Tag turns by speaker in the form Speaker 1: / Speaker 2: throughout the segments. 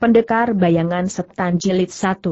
Speaker 1: Pendekar Bayangan Setan Jilid 1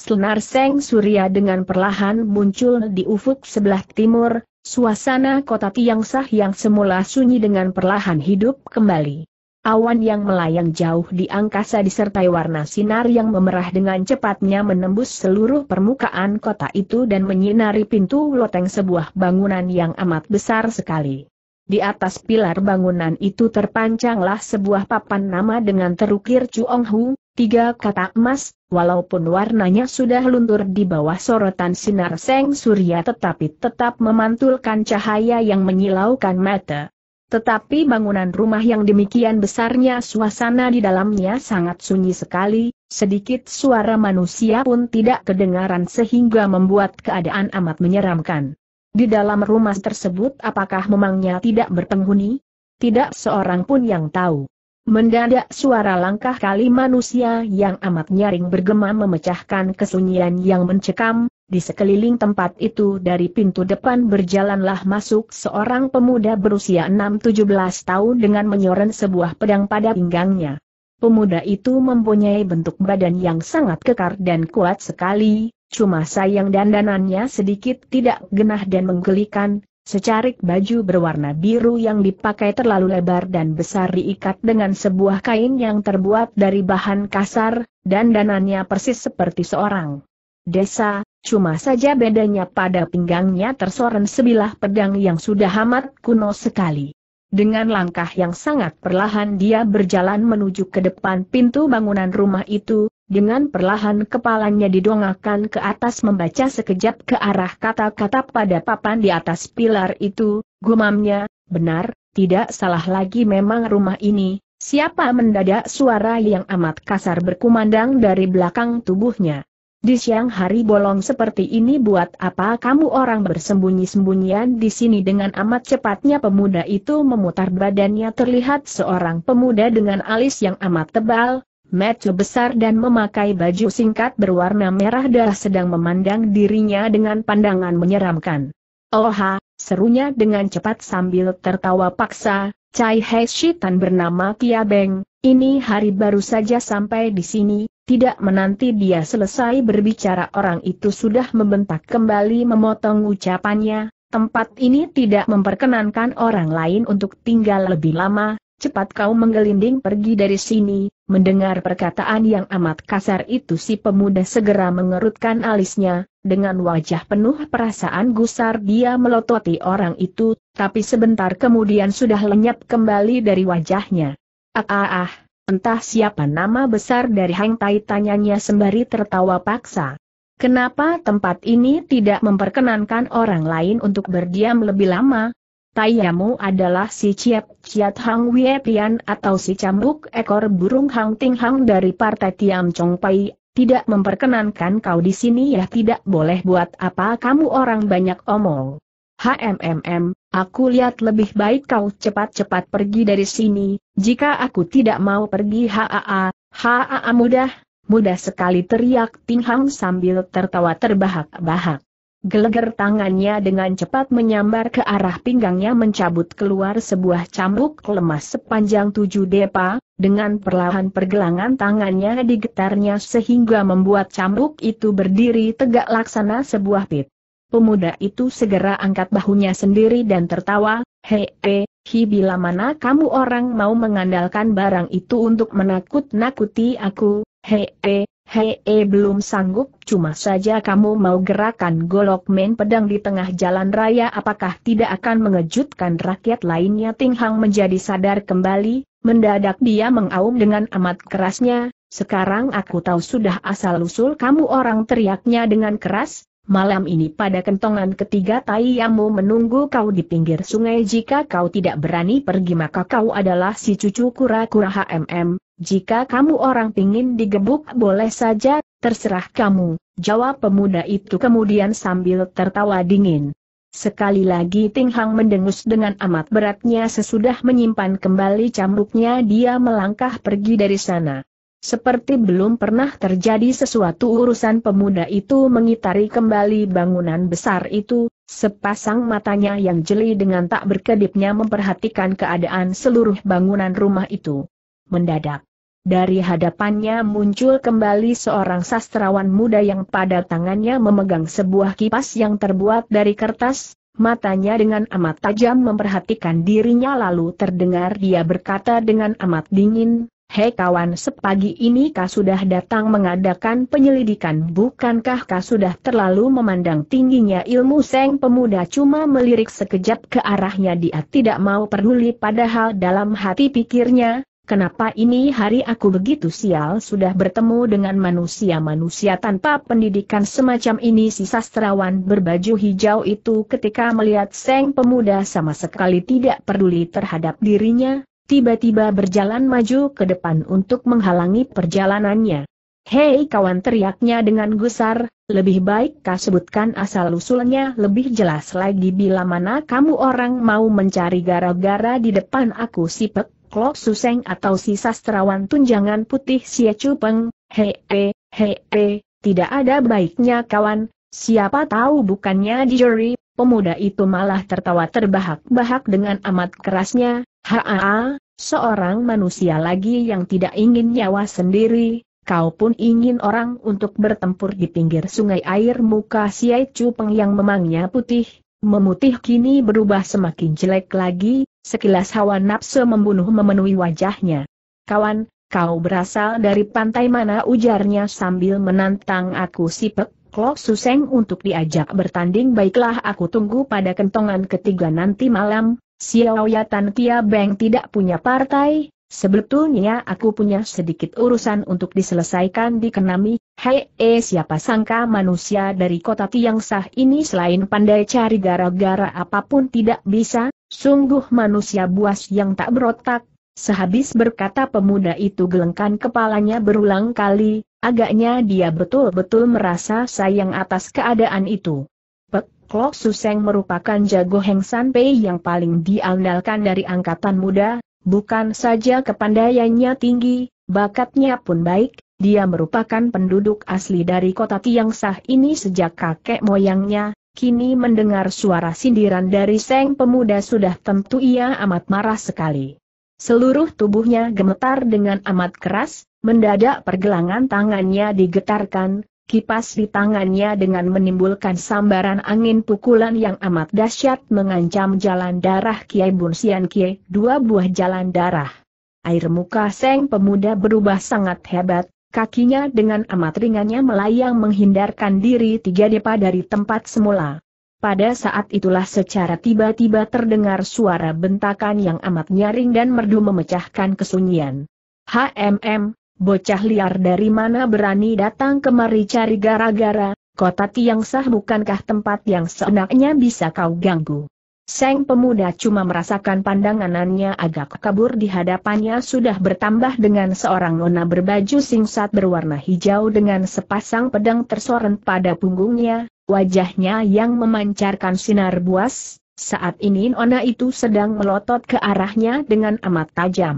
Speaker 1: Senar Seng Surya dengan perlahan muncul di ufuk sebelah timur, suasana kota Sah yang semula sunyi dengan perlahan hidup kembali. Awan yang melayang jauh di angkasa disertai warna sinar yang memerah dengan cepatnya menembus seluruh permukaan kota itu dan menyinari pintu loteng sebuah bangunan yang amat besar sekali. Di atas pilar bangunan itu terpancanglah sebuah papan nama dengan terukir Chuong Hu, tiga kata emas, walaupun warnanya sudah luntur di bawah sorotan sinar seng surya tetapi tetap memantulkan cahaya yang menyilaukan mata. Tetapi bangunan rumah yang demikian besarnya suasana di dalamnya sangat sunyi sekali, sedikit suara manusia pun tidak kedengaran sehingga membuat keadaan amat menyeramkan. Di dalam rumah tersebut apakah memangnya tidak berpenghuni? Tidak seorang pun yang tahu. Mendadak suara langkah kali manusia yang amat nyaring bergema memecahkan kesunyian yang mencekam, di sekeliling tempat itu dari pintu depan berjalanlah masuk seorang pemuda berusia 6-17 tahun dengan menyoren sebuah pedang pada pinggangnya. Pemuda itu mempunyai bentuk badan yang sangat kekar dan kuat sekali, cuma sayang dandanannya sedikit tidak genah dan menggelikan, secarik baju berwarna biru yang dipakai terlalu lebar dan besar diikat dengan sebuah kain yang terbuat dari bahan kasar, dandanannya persis seperti seorang desa, cuma saja bedanya pada pinggangnya tersoren sebilah pedang yang sudah amat kuno sekali. Dengan langkah yang sangat perlahan dia berjalan menuju ke depan pintu bangunan rumah itu, dengan perlahan kepalanya didongakkan ke atas membaca sekejap ke arah kata-kata pada papan di atas pilar itu, gumamnya, benar, tidak salah lagi memang rumah ini, siapa mendadak suara yang amat kasar berkumandang dari belakang tubuhnya. Di siang hari bolong seperti ini buat apa kamu orang bersembunyi-sembunyian di sini dengan amat cepatnya pemuda itu memutar badannya terlihat seorang pemuda dengan alis yang amat tebal, mata besar dan memakai baju singkat berwarna merah darah sedang memandang dirinya dengan pandangan menyeramkan. Oha, serunya dengan cepat sambil tertawa paksa, Cai Hei Shitan bernama Kia Beng, ini hari baru saja sampai di sini, tidak menanti dia selesai berbicara orang itu sudah membentak kembali memotong ucapannya, tempat ini tidak memperkenankan orang lain untuk tinggal lebih lama, cepat kau menggelinding pergi dari sini, mendengar perkataan yang amat kasar itu si pemuda segera mengerutkan alisnya, dengan wajah penuh perasaan gusar dia melototi orang itu, tapi sebentar kemudian sudah lenyap kembali dari wajahnya. Ah ah ah, Entah siapa nama besar dari Hang Tai tanyanya sembari tertawa paksa. Kenapa tempat ini tidak memperkenankan orang lain untuk berdiam lebih lama? Tayamu adalah si Ciap Ciat Hang Wie Pian atau si cambuk ekor burung Hang Ting Hang dari Partai Tiam Chong Pai, tidak memperkenankan kau di sini ya tidak boleh buat apa kamu orang banyak omong. HMMM, Aku lihat lebih baik kau cepat-cepat pergi dari sini, jika aku tidak mau pergi haa, haa mudah, mudah sekali teriak Ting Hang sambil tertawa terbahak-bahak. Geleger tangannya dengan cepat menyambar ke arah pinggangnya mencabut keluar sebuah cambuk lemas sepanjang tujuh depa, dengan perlahan pergelangan tangannya digetarnya sehingga membuat cambuk itu berdiri tegak laksana sebuah pit. Pemuda itu segera angkat bahunya sendiri dan tertawa, Hei, he, hi bila mana kamu orang mau mengandalkan barang itu untuk menakut-nakuti aku, Hei, he, Hei he, belum sanggup, cuma saja kamu mau gerakan golok main pedang di tengah jalan raya apakah tidak akan mengejutkan rakyat lainnya Ting Hang menjadi sadar kembali, mendadak dia mengaum dengan amat kerasnya, sekarang aku tahu sudah asal-usul kamu orang teriaknya dengan keras, Malam ini pada kentongan ketiga Tai yangmu menunggu kau di pinggir sungai jika kau tidak berani pergi maka kau adalah si cucu kura-kura HMM, jika kamu orang pingin digebuk boleh saja, terserah kamu, jawab pemuda itu kemudian sambil tertawa dingin. Sekali lagi Ting Hang mendengus dengan amat beratnya sesudah menyimpan kembali cambuknya dia melangkah pergi dari sana. Seperti belum pernah terjadi sesuatu urusan pemuda itu mengitari kembali bangunan besar itu, sepasang matanya yang jeli dengan tak berkedipnya memperhatikan keadaan seluruh bangunan rumah itu. Mendadak, dari hadapannya muncul kembali seorang sastrawan muda yang pada tangannya memegang sebuah kipas yang terbuat dari kertas, matanya dengan amat tajam memperhatikan dirinya lalu terdengar dia berkata dengan amat dingin, Hei kawan sepagi ini kau sudah datang mengadakan penyelidikan bukankah kau sudah terlalu memandang tingginya ilmu seng pemuda cuma melirik sekejap ke arahnya dia tidak mau peduli padahal dalam hati pikirnya, kenapa ini hari aku begitu sial sudah bertemu dengan manusia-manusia tanpa pendidikan semacam ini si sastrawan berbaju hijau itu ketika melihat seng pemuda sama sekali tidak peduli terhadap dirinya, tiba-tiba berjalan maju ke depan untuk menghalangi perjalanannya. Hei kawan teriaknya dengan gusar, lebih baik kau sebutkan asal-usulnya lebih jelas lagi bila mana kamu orang mau mencari gara-gara di depan aku si Pek, Klok Suseng atau si sastrawan tunjangan putih si Cupeng, hei, hei, hei, tidak ada baiknya kawan, siapa tahu bukannya di juri, Pemuda itu malah tertawa terbahak-bahak dengan amat kerasnya, haa, seorang manusia lagi yang tidak ingin nyawa sendiri, kau pun ingin orang untuk bertempur di pinggir sungai air muka Siai Cupeng yang memangnya putih, memutih kini berubah semakin jelek lagi, sekilas hawa nafsu membunuh memenuhi wajahnya. Kawan, kau berasal dari pantai mana ujarnya sambil menantang aku sipek? Klo Suseng untuk diajak bertanding baiklah aku tunggu pada kentongan ketiga nanti malam, Xiao ya Tan Kia Beng tidak punya partai, sebetulnya aku punya sedikit urusan untuk diselesaikan di Kenami, hei eh siapa sangka manusia dari kota Tiang Sah ini selain pandai cari gara-gara apapun tidak bisa, sungguh manusia buas yang tak berotak, sehabis berkata pemuda itu gelengkan kepalanya berulang kali, Agaknya dia betul-betul merasa sayang atas keadaan itu. Pek Klok Suseng merupakan jago Heng Sanpei yang paling diandalkan dari angkatan muda, bukan saja kepandaiannya tinggi, bakatnya pun baik, dia merupakan penduduk asli dari kota Tiang Sah ini sejak kakek moyangnya, kini mendengar suara sindiran dari Seng Pemuda sudah tentu ia amat marah sekali. Seluruh tubuhnya gemetar dengan amat keras, mendadak pergelangan tangannya digetarkan, kipas di tangannya dengan menimbulkan sambaran angin pukulan yang amat dahsyat mengancam jalan darah Kiai Bunsian Kiai, dua buah jalan darah. Air muka Seng pemuda berubah sangat hebat, kakinya dengan amat ringannya melayang menghindarkan diri tiga depa dari tempat semula. Pada saat itulah secara tiba-tiba terdengar suara bentakan yang amat nyaring dan merdu memecahkan kesunyian. HMM, bocah liar dari mana berani datang kemari cari gara-gara, kota tiang sah bukankah tempat yang seenaknya bisa kau ganggu. Seng pemuda cuma merasakan pandanganannya agak kabur di hadapannya sudah bertambah dengan seorang nona berbaju singsat berwarna hijau dengan sepasang pedang tersorot pada punggungnya, wajahnya yang memancarkan sinar buas, saat ini nona itu sedang melotot ke arahnya dengan amat tajam.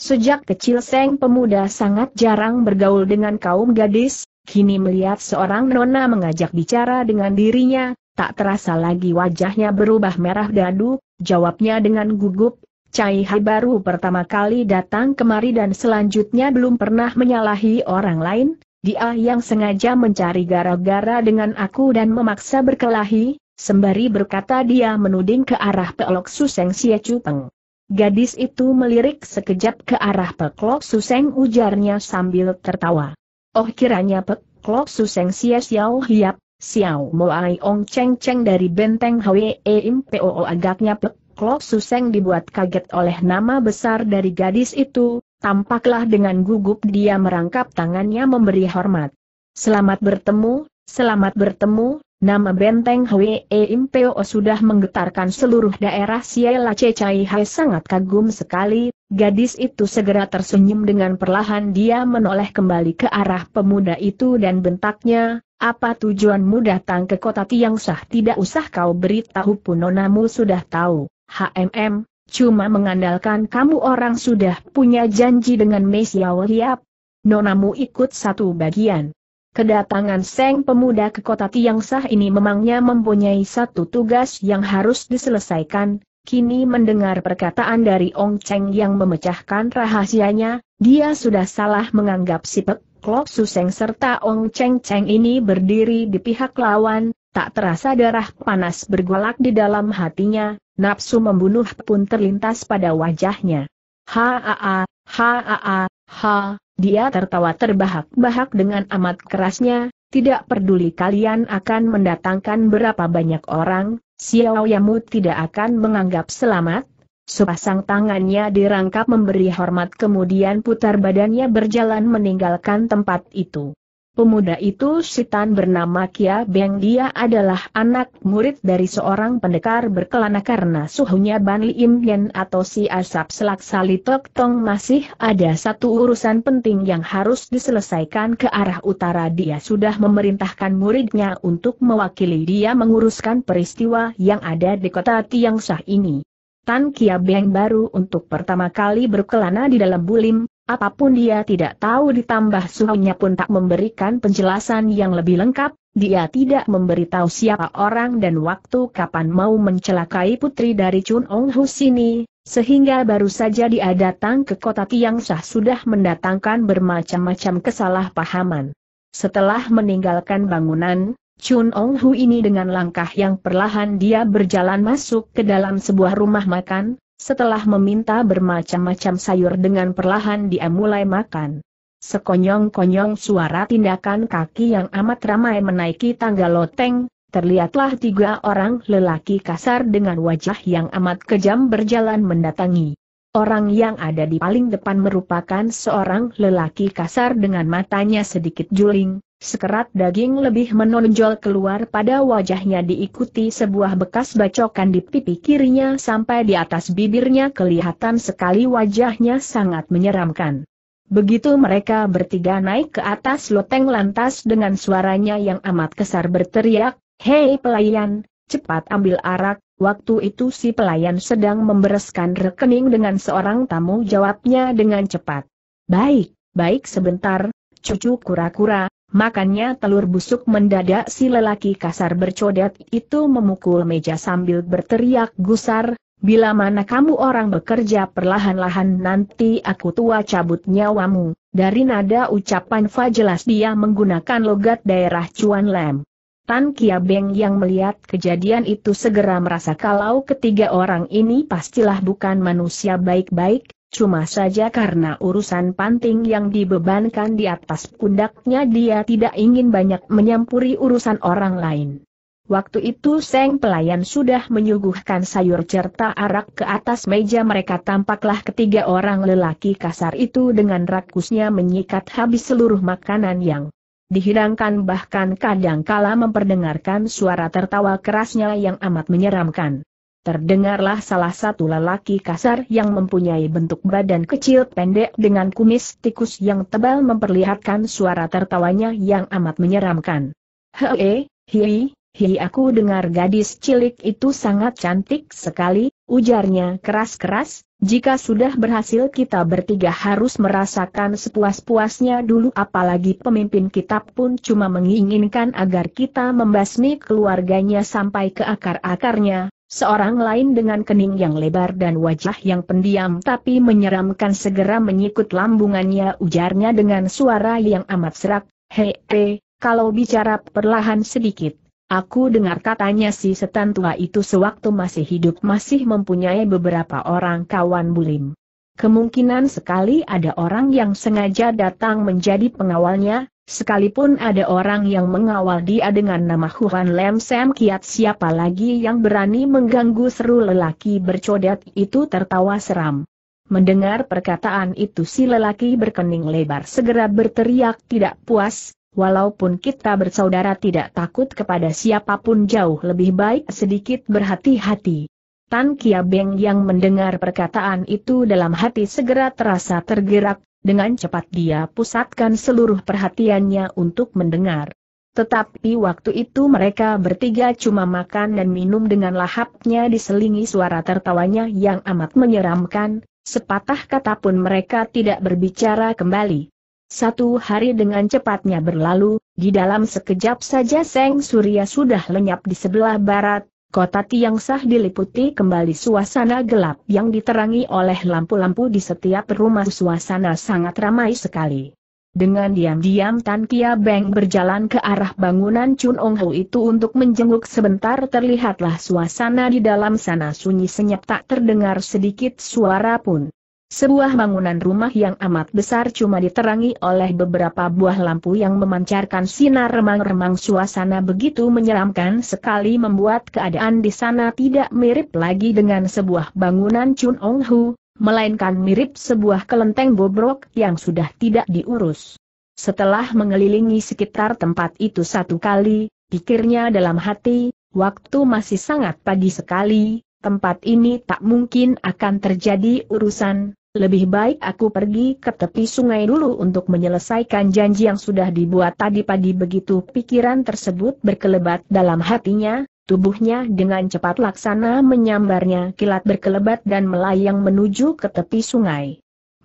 Speaker 1: Sejak kecil Seng pemuda sangat jarang bergaul dengan kaum gadis, kini melihat seorang nona mengajak bicara dengan dirinya, Tak terasa lagi wajahnya berubah merah dadu, jawabnya dengan gugup, Cai Hai baru pertama kali datang kemari dan selanjutnya belum pernah menyalahi orang lain, dia yang sengaja mencari gara-gara dengan aku dan memaksa berkelahi, sembari berkata dia menuding ke arah pelok Suseng Sia Cupeng. Gadis itu melirik sekejap ke arah Peklok Suseng ujarnya sambil tertawa. Oh kiranya Peklok Suseng Sia Siau oh, Hiap, Xiao Moai Ong Cheng Cheng dari benteng Hwee Im O agaknya Pek Klo Suseng dibuat kaget oleh nama besar dari gadis itu, tampaklah dengan gugup dia merangkap tangannya memberi hormat. Selamat bertemu, selamat bertemu, Nama benteng Hwee Impeo sudah menggetarkan seluruh daerah Siela Cecai Hai sangat kagum sekali, gadis itu segera tersenyum dengan perlahan dia menoleh kembali ke arah pemuda itu dan bentaknya, apa tujuanmu datang ke kota Tiang Sah tidak usah kau beritahu pun nonamu sudah tahu, HMM, cuma mengandalkan kamu orang sudah punya janji dengan Mesiao Hiap. Nonamu ikut satu bagian. Kedatangan Seng Pemuda ke kota Tiang Sah ini memangnya mempunyai satu tugas yang harus diselesaikan, kini mendengar perkataan dari Ong Cheng yang memecahkan rahasianya, dia sudah salah menganggap si Pek Klok Suseng serta Ong Cheng Cheng ini berdiri di pihak lawan, tak terasa darah panas bergolak di dalam hatinya, nafsu membunuh pun terlintas pada wajahnya. Haa, haa, ha, dia tertawa terbahak-bahak dengan amat kerasnya, tidak peduli kalian akan mendatangkan berapa banyak orang, Xiao Yamu tidak akan menganggap selamat, Sepasang tangannya dirangkap memberi hormat kemudian putar badannya berjalan meninggalkan tempat itu. Pemuda itu Sitan bernama Kia Beng dia adalah anak murid dari seorang pendekar berkelana karena suhunya Ban Im Yen atau si asap selak salitok tong masih ada satu urusan penting yang harus diselesaikan ke arah utara dia sudah memerintahkan muridnya untuk mewakili dia menguruskan peristiwa yang ada di kota Tiang Sah ini. Tan Kia Beng baru untuk pertama kali berkelana di dalam bulim, apapun dia tidak tahu ditambah suhunya pun tak memberikan penjelasan yang lebih lengkap, dia tidak memberitahu siapa orang dan waktu kapan mau mencelakai putri dari Chun Ong Hu sini, sehingga baru saja dia datang ke kota Tiang Sah sudah mendatangkan bermacam-macam kesalahpahaman. Setelah meninggalkan bangunan, Chun Ong Hu ini dengan langkah yang perlahan dia berjalan masuk ke dalam sebuah rumah makan, setelah meminta bermacam-macam sayur dengan perlahan dia mulai makan. Sekonyong-konyong suara tindakan kaki yang amat ramai menaiki tangga loteng, terlihatlah tiga orang lelaki kasar dengan wajah yang amat kejam berjalan mendatangi. Orang yang ada di paling depan merupakan seorang lelaki kasar dengan matanya sedikit juling, sekerat daging lebih menonjol keluar pada wajahnya diikuti sebuah bekas bacokan di pipi kirinya sampai di atas bibirnya kelihatan sekali wajahnya sangat menyeramkan. Begitu mereka bertiga naik ke atas loteng lantas dengan suaranya yang amat kesar berteriak, Hei pelayan, cepat ambil arak, waktu itu si pelayan sedang membereskan rekening dengan seorang tamu jawabnya dengan cepat. Baik, baik sebentar, cucu kura-kura, makannya telur busuk mendadak si lelaki kasar bercodet itu memukul meja sambil berteriak gusar, bila mana kamu orang bekerja perlahan-lahan nanti aku tua cabut nyawamu, dari nada ucapan Fa jelas dia menggunakan logat daerah Cuan Lem. Tan Beng yang melihat kejadian itu segera merasa kalau ketiga orang ini pastilah bukan manusia baik-baik, cuma saja karena urusan panting yang dibebankan di atas pundaknya dia tidak ingin banyak menyampuri urusan orang lain. Waktu itu Seng pelayan sudah menyuguhkan sayur cerita arak ke atas meja mereka tampaklah ketiga orang lelaki kasar itu dengan rakusnya menyikat habis seluruh makanan yang dihidangkan bahkan kadangkala memperdengarkan suara tertawa kerasnya yang amat menyeramkan. Terdengarlah salah satu lelaki kasar yang mempunyai bentuk badan kecil pendek dengan kumis tikus yang tebal memperlihatkan suara tertawanya yang amat menyeramkan. Hei, hei, hei aku dengar gadis cilik itu sangat cantik sekali, Ujarnya keras-keras, jika sudah berhasil kita bertiga harus merasakan sepuas-puasnya dulu apalagi pemimpin kita pun cuma menginginkan agar kita membasmi keluarganya sampai ke akar-akarnya, seorang lain dengan kening yang lebar dan wajah yang pendiam tapi menyeramkan segera menyikut lambungannya ujarnya dengan suara yang amat serak, hei, kalau bicara perlahan sedikit. Aku dengar katanya si setan tua itu sewaktu masih hidup masih mempunyai beberapa orang kawan bulim. Kemungkinan sekali ada orang yang sengaja datang menjadi pengawalnya, sekalipun ada orang yang mengawal dia dengan nama Huan Lem Sam Kiat siapa lagi yang berani mengganggu seru lelaki bercodet itu tertawa seram. Mendengar perkataan itu si lelaki berkening lebar segera berteriak tidak puas, walaupun kita bersaudara tidak takut kepada siapapun jauh lebih baik sedikit berhati-hati. Tan Kia Beng yang mendengar perkataan itu dalam hati segera terasa tergerak, dengan cepat dia pusatkan seluruh perhatiannya untuk mendengar. Tetapi waktu itu mereka bertiga cuma makan dan minum dengan lahapnya diselingi suara tertawanya yang amat menyeramkan, sepatah kata pun mereka tidak berbicara kembali. Satu hari dengan cepatnya berlalu, di dalam sekejap saja Seng Surya sudah lenyap di sebelah barat, kota Tiang Sah diliputi kembali suasana gelap yang diterangi oleh lampu-lampu di setiap rumah suasana sangat ramai sekali. Dengan diam-diam Tan Kia Beng berjalan ke arah bangunan Chun Ong Hu itu untuk menjenguk sebentar terlihatlah suasana di dalam sana sunyi senyap tak terdengar sedikit suara pun. Sebuah bangunan rumah yang amat besar cuma diterangi oleh beberapa buah lampu yang memancarkan sinar remang-remang suasana begitu menyeramkan sekali membuat keadaan di sana tidak mirip lagi dengan sebuah bangunan Chun Ong Hu, melainkan mirip sebuah kelenteng bobrok yang sudah tidak diurus. Setelah mengelilingi sekitar tempat itu satu kali, pikirnya dalam hati, waktu masih sangat pagi sekali, tempat ini tak mungkin akan terjadi urusan, lebih baik aku pergi ke tepi sungai dulu untuk menyelesaikan janji yang sudah dibuat tadi pagi begitu pikiran tersebut berkelebat dalam hatinya, tubuhnya dengan cepat laksana menyambarnya kilat berkelebat dan melayang menuju ke tepi sungai.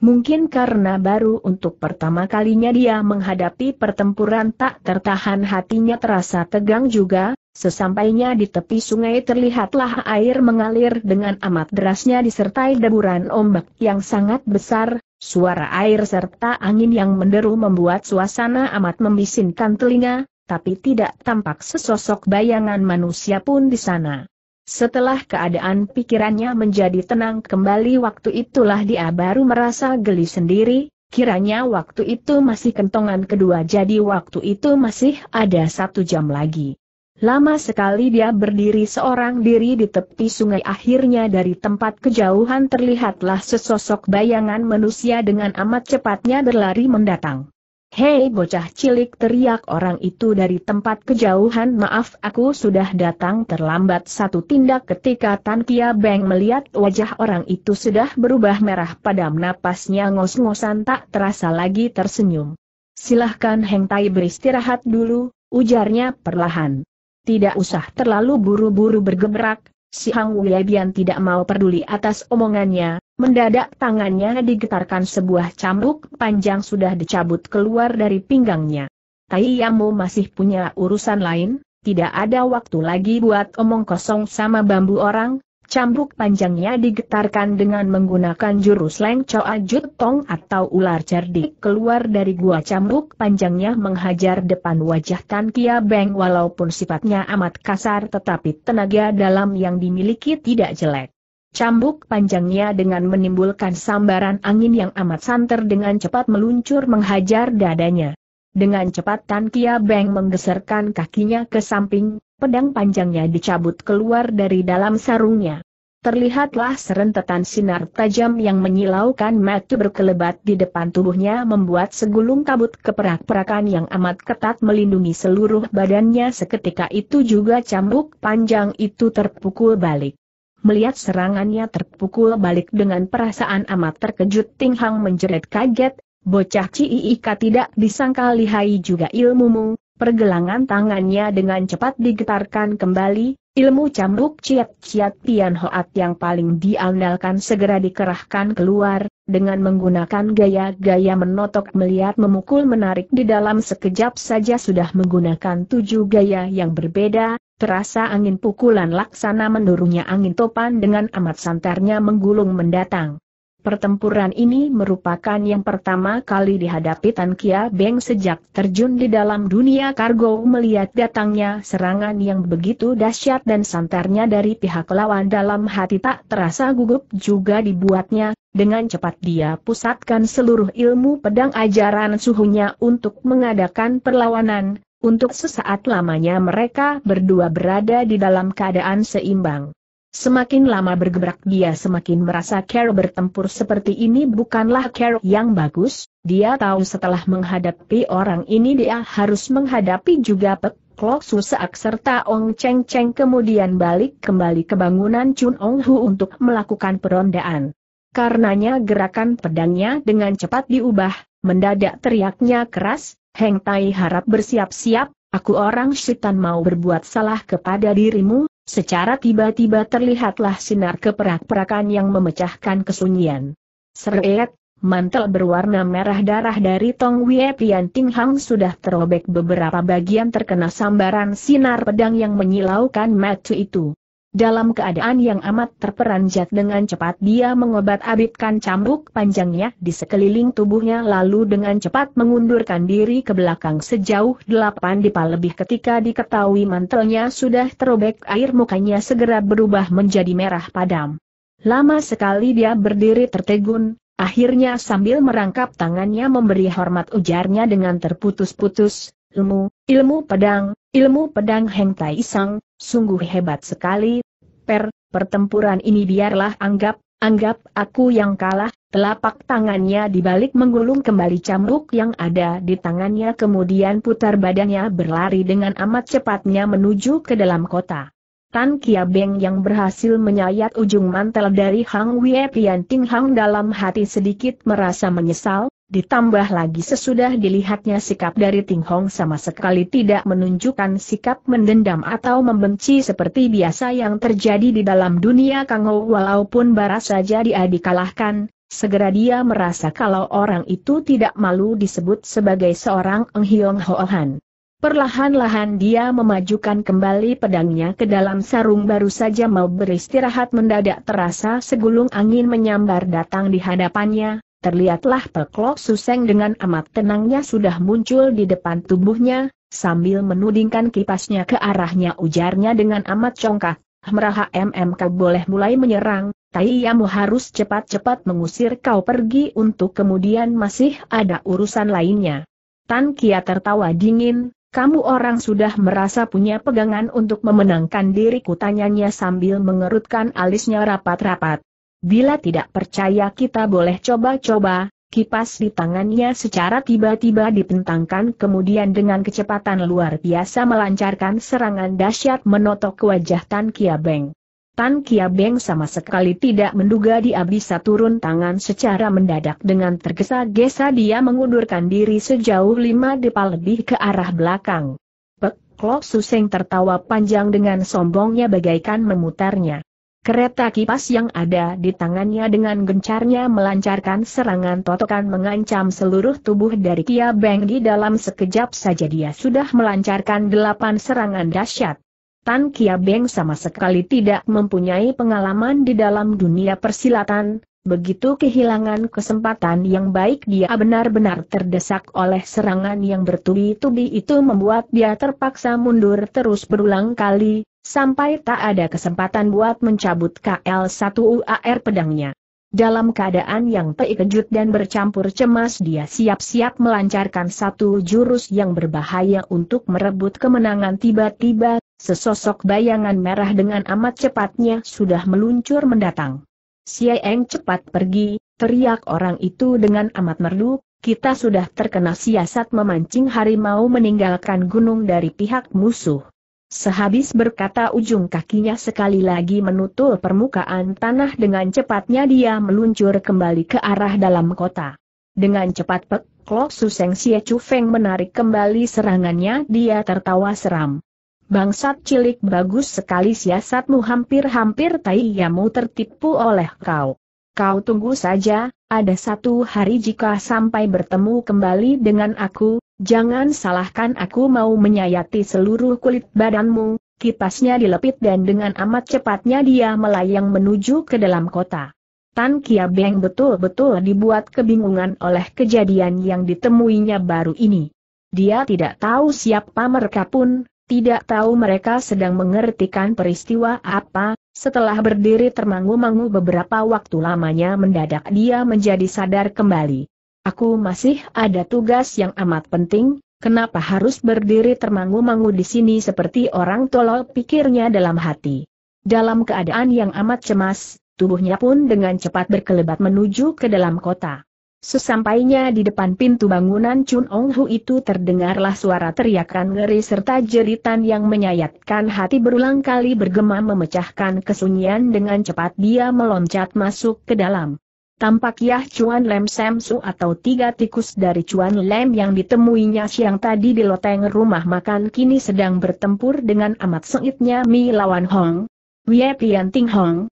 Speaker 1: Mungkin karena baru untuk pertama kalinya dia menghadapi pertempuran tak tertahan hatinya terasa tegang juga, sesampainya di tepi sungai terlihatlah air mengalir dengan amat derasnya disertai deburan ombak yang sangat besar, suara air serta angin yang menderu membuat suasana amat membisinkan telinga, tapi tidak tampak sesosok bayangan manusia pun di sana. Setelah keadaan pikirannya menjadi tenang kembali waktu itulah dia baru merasa geli sendiri, kiranya waktu itu masih kentongan kedua jadi waktu itu masih ada satu jam lagi. Lama sekali dia berdiri seorang diri di tepi sungai akhirnya dari tempat kejauhan terlihatlah sesosok bayangan manusia dengan amat cepatnya berlari mendatang. Hei bocah cilik teriak orang itu dari tempat kejauhan maaf aku sudah datang terlambat satu tindak ketika Tan Kia Beng melihat wajah orang itu sudah berubah merah padam napasnya ngos-ngosan tak terasa lagi tersenyum. Silahkan Heng Tai beristirahat dulu, ujarnya perlahan. Tidak usah terlalu buru-buru bergemerak, si Hang Bian tidak mau peduli atas omongannya, Mendadak tangannya digetarkan sebuah cambuk panjang sudah dicabut keluar dari pinggangnya. Tai Yamu masih punya urusan lain, tidak ada waktu lagi buat omong kosong sama bambu orang, cambuk panjangnya digetarkan dengan menggunakan jurus Leng Choa Jut Tong atau ular cerdik keluar dari gua cambuk panjangnya menghajar depan wajah Tan Kia Beng walaupun sifatnya amat kasar tetapi tenaga dalam yang dimiliki tidak jelek. Cambuk panjangnya dengan menimbulkan sambaran angin yang amat santer dengan cepat meluncur menghajar dadanya. Dengan cepat Tan Kia Beng menggeserkan kakinya ke samping, pedang panjangnya dicabut keluar dari dalam sarungnya. Terlihatlah serentetan sinar tajam yang menyilaukan mata berkelebat di depan tubuhnya membuat segulung kabut keperak-perakan yang amat ketat melindungi seluruh badannya seketika itu juga cambuk panjang itu terpukul balik. Melihat serangannya terpukul balik dengan perasaan amat terkejut Ting Hang menjerit kaget, bocah Ciika tidak disangka lihai juga ilmumu, pergelangan tangannya dengan cepat digetarkan kembali, ilmu cambuk ciat-ciat Pian Hoat yang paling diandalkan segera dikerahkan keluar, dengan menggunakan gaya-gaya menotok melihat memukul menarik di dalam sekejap saja sudah menggunakan tujuh gaya yang berbeda, Terasa angin pukulan laksana mendorongnya angin topan dengan amat santarnya menggulung mendatang. Pertempuran ini merupakan yang pertama kali dihadapi Tan Kia Beng sejak terjun di dalam dunia kargo melihat datangnya serangan yang begitu dahsyat dan santarnya dari pihak lawan dalam hati tak terasa gugup juga dibuatnya, dengan cepat dia pusatkan seluruh ilmu pedang ajaran suhunya untuk mengadakan perlawanan, untuk sesaat lamanya mereka berdua berada di dalam keadaan seimbang. Semakin lama bergebrak dia semakin merasa Carol bertempur seperti ini bukanlah Carol yang bagus, dia tahu setelah menghadapi orang ini dia harus menghadapi juga Pek Klo Susak serta Ong Cheng Cheng kemudian balik kembali ke bangunan Chun Ong Hu untuk melakukan perondaan. Karenanya gerakan pedangnya dengan cepat diubah, mendadak teriaknya keras, Heng Tai harap bersiap-siap, aku orang setan mau berbuat salah kepada dirimu, secara tiba-tiba terlihatlah sinar keperak-perakan yang memecahkan kesunyian. Seret, mantel berwarna merah darah dari Tong Wie Pian Ting Hang sudah terobek beberapa bagian terkena sambaran sinar pedang yang menyilaukan Macu itu. Dalam keadaan yang amat terperanjat dengan cepat dia mengobat-abitkan cambuk panjangnya di sekeliling tubuhnya lalu dengan cepat mengundurkan diri ke belakang sejauh delapan dipa lebih ketika diketahui mantelnya sudah terobek air mukanya segera berubah menjadi merah padam. Lama sekali dia berdiri tertegun, akhirnya sambil merangkap tangannya memberi hormat ujarnya dengan terputus-putus, ilmu, ilmu pedang, ilmu pedang Heng Tai Sang, sungguh hebat sekali. Per, pertempuran ini biarlah anggap, anggap aku yang kalah, telapak tangannya dibalik menggulung kembali cambuk yang ada di tangannya kemudian putar badannya berlari dengan amat cepatnya menuju ke dalam kota. Tan Kia Beng yang berhasil menyayat ujung mantel dari Hang Wei Pian Ting Hang dalam hati sedikit merasa menyesal, Ditambah lagi sesudah dilihatnya sikap dari Ting Hong sama sekali tidak menunjukkan sikap mendendam atau membenci seperti biasa yang terjadi di dalam dunia Ho walaupun bara saja dia dikalahkan, segera dia merasa kalau orang itu tidak malu disebut sebagai seorang Eng Hiong Han. Perlahan-lahan dia memajukan kembali pedangnya ke dalam sarung baru saja mau beristirahat mendadak terasa segulung angin menyambar datang di hadapannya, terlihatlah pelklok suseng dengan amat tenangnya sudah muncul di depan tubuhnya, sambil menudingkan kipasnya ke arahnya ujarnya dengan amat congkak. Meraha MMK boleh mulai menyerang, kamu harus cepat-cepat mengusir kau pergi untuk kemudian masih ada urusan lainnya. Tan Kia tertawa dingin, kamu orang sudah merasa punya pegangan untuk memenangkan diriku tanyanya sambil mengerutkan alisnya rapat-rapat. Bila tidak percaya kita boleh coba-coba, kipas di tangannya secara tiba-tiba dipentangkan kemudian dengan kecepatan luar biasa melancarkan serangan dahsyat menotok wajah Tan Beng. Tan Kia Beng sama sekali tidak menduga dia bisa turun tangan secara mendadak dengan tergesa-gesa dia mengundurkan diri sejauh lima depa lebih ke arah belakang. Pek Suseng tertawa panjang dengan sombongnya bagaikan memutarnya. Kereta kipas yang ada di tangannya dengan gencarnya melancarkan serangan totokan mengancam seluruh tubuh dari Kia Beng di dalam sekejap saja dia sudah melancarkan delapan serangan dahsyat. Tan Kia Beng sama sekali tidak mempunyai pengalaman di dalam dunia persilatan, begitu kehilangan kesempatan yang baik dia benar-benar terdesak oleh serangan yang bertubi-tubi itu membuat dia terpaksa mundur terus berulang kali, sampai tak ada kesempatan buat mencabut KL1UAR pedangnya. Dalam keadaan yang terkejut dan bercampur cemas dia siap-siap melancarkan satu jurus yang berbahaya untuk merebut kemenangan tiba-tiba, sesosok bayangan merah dengan amat cepatnya sudah meluncur mendatang. Sieng cepat pergi, teriak orang itu dengan amat merdu, kita sudah terkena siasat memancing harimau meninggalkan gunung dari pihak musuh. Sehabis berkata ujung kakinya sekali lagi menutul permukaan tanah dengan cepatnya dia meluncur kembali ke arah dalam kota. Dengan cepat Pek Klok Suseng sia Chu Feng menarik kembali serangannya dia tertawa seram. Bangsat cilik bagus sekali siasatmu hampir-hampir tai yamu tertipu oleh kau. Kau tunggu saja, ada satu hari jika sampai bertemu kembali dengan aku, jangan salahkan aku mau menyayati seluruh kulit badanmu, kipasnya dilepit dan dengan amat cepatnya dia melayang menuju ke dalam kota. Tan Kia Beng betul-betul dibuat kebingungan oleh kejadian yang ditemuinya baru ini. Dia tidak tahu siapa mereka pun, tidak tahu mereka sedang mengertikan peristiwa apa, setelah berdiri termangu-mangu beberapa waktu lamanya mendadak dia menjadi sadar kembali. Aku masih ada tugas yang amat penting, kenapa harus berdiri termangu-mangu di sini seperti orang tolol pikirnya dalam hati. Dalam keadaan yang amat cemas, tubuhnya pun dengan cepat berkelebat menuju ke dalam kota. Sesampainya di depan pintu bangunan Chun Ong Hu itu terdengarlah suara teriakan ngeri serta jeritan yang menyayatkan hati berulang kali bergema memecahkan kesunyian dengan cepat dia meloncat masuk ke dalam. Tampak Yah Chuan Lem Su atau tiga tikus dari Chuan Lem yang ditemuinya siang tadi di loteng rumah makan kini sedang bertempur dengan amat sengitnya Mi lawan Hong. Wei Pian Ting Hong,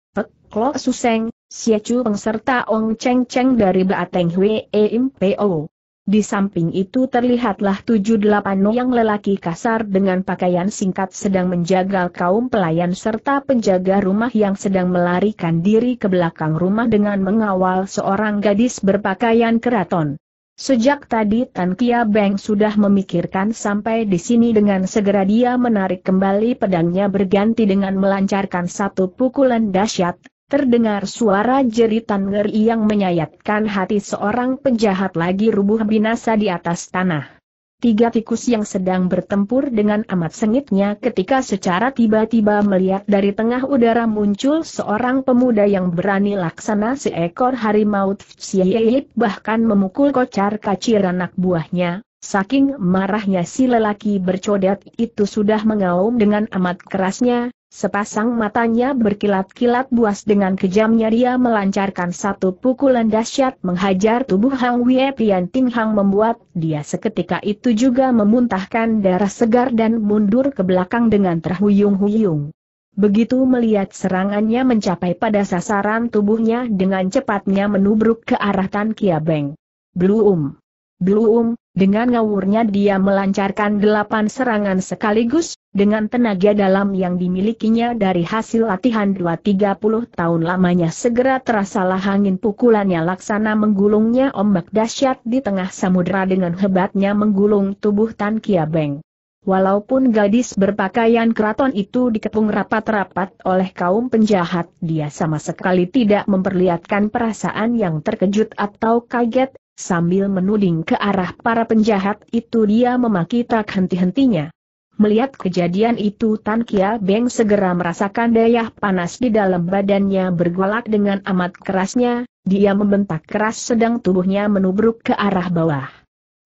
Speaker 1: Klok Suseng, Xie Chu Peng serta Ong Cheng Cheng dari Baateng e P Impo. Di samping itu terlihatlah tujuh delapan yang lelaki kasar dengan pakaian singkat sedang menjaga kaum pelayan serta penjaga rumah yang sedang melarikan diri ke belakang rumah dengan mengawal seorang gadis berpakaian keraton. Sejak tadi Tan Kia Beng sudah memikirkan sampai di sini dengan segera dia menarik kembali pedangnya berganti dengan melancarkan satu pukulan dahsyat, Terdengar suara jeritan ngeri yang menyayatkan hati seorang penjahat lagi rubuh binasa di atas tanah. Tiga tikus yang sedang bertempur dengan amat sengitnya ketika secara tiba-tiba melihat dari tengah udara muncul seorang pemuda yang berani laksana seekor harimau Tsiyeyit bahkan memukul kocar kacir anak buahnya. Saking marahnya si lelaki bercodet itu sudah mengaum dengan amat kerasnya, Sepasang matanya berkilat-kilat buas dengan kejamnya dia melancarkan satu pukulan dahsyat menghajar tubuh Hang Wie Pian Ting Hang membuat dia seketika itu juga memuntahkan darah segar dan mundur ke belakang dengan terhuyung-huyung. Begitu melihat serangannya mencapai pada sasaran tubuhnya dengan cepatnya menubruk ke arah Tan Kia Beng. Um belum, dengan ngawurnya dia melancarkan delapan serangan sekaligus, dengan tenaga dalam yang dimilikinya dari hasil latihan dua tiga puluh tahun lamanya segera terasalah angin pukulannya laksana menggulungnya ombak dahsyat di tengah samudera dengan hebatnya menggulung tubuh Tan Beng. Walaupun gadis berpakaian keraton itu dikepung rapat-rapat oleh kaum penjahat, dia sama sekali tidak memperlihatkan perasaan yang terkejut atau kaget, Sambil menuding ke arah para penjahat itu dia memaki tak henti-hentinya. Melihat kejadian itu Tan Kia Beng segera merasakan daya panas di dalam badannya bergolak dengan amat kerasnya, dia membentak keras sedang tubuhnya menubruk ke arah bawah.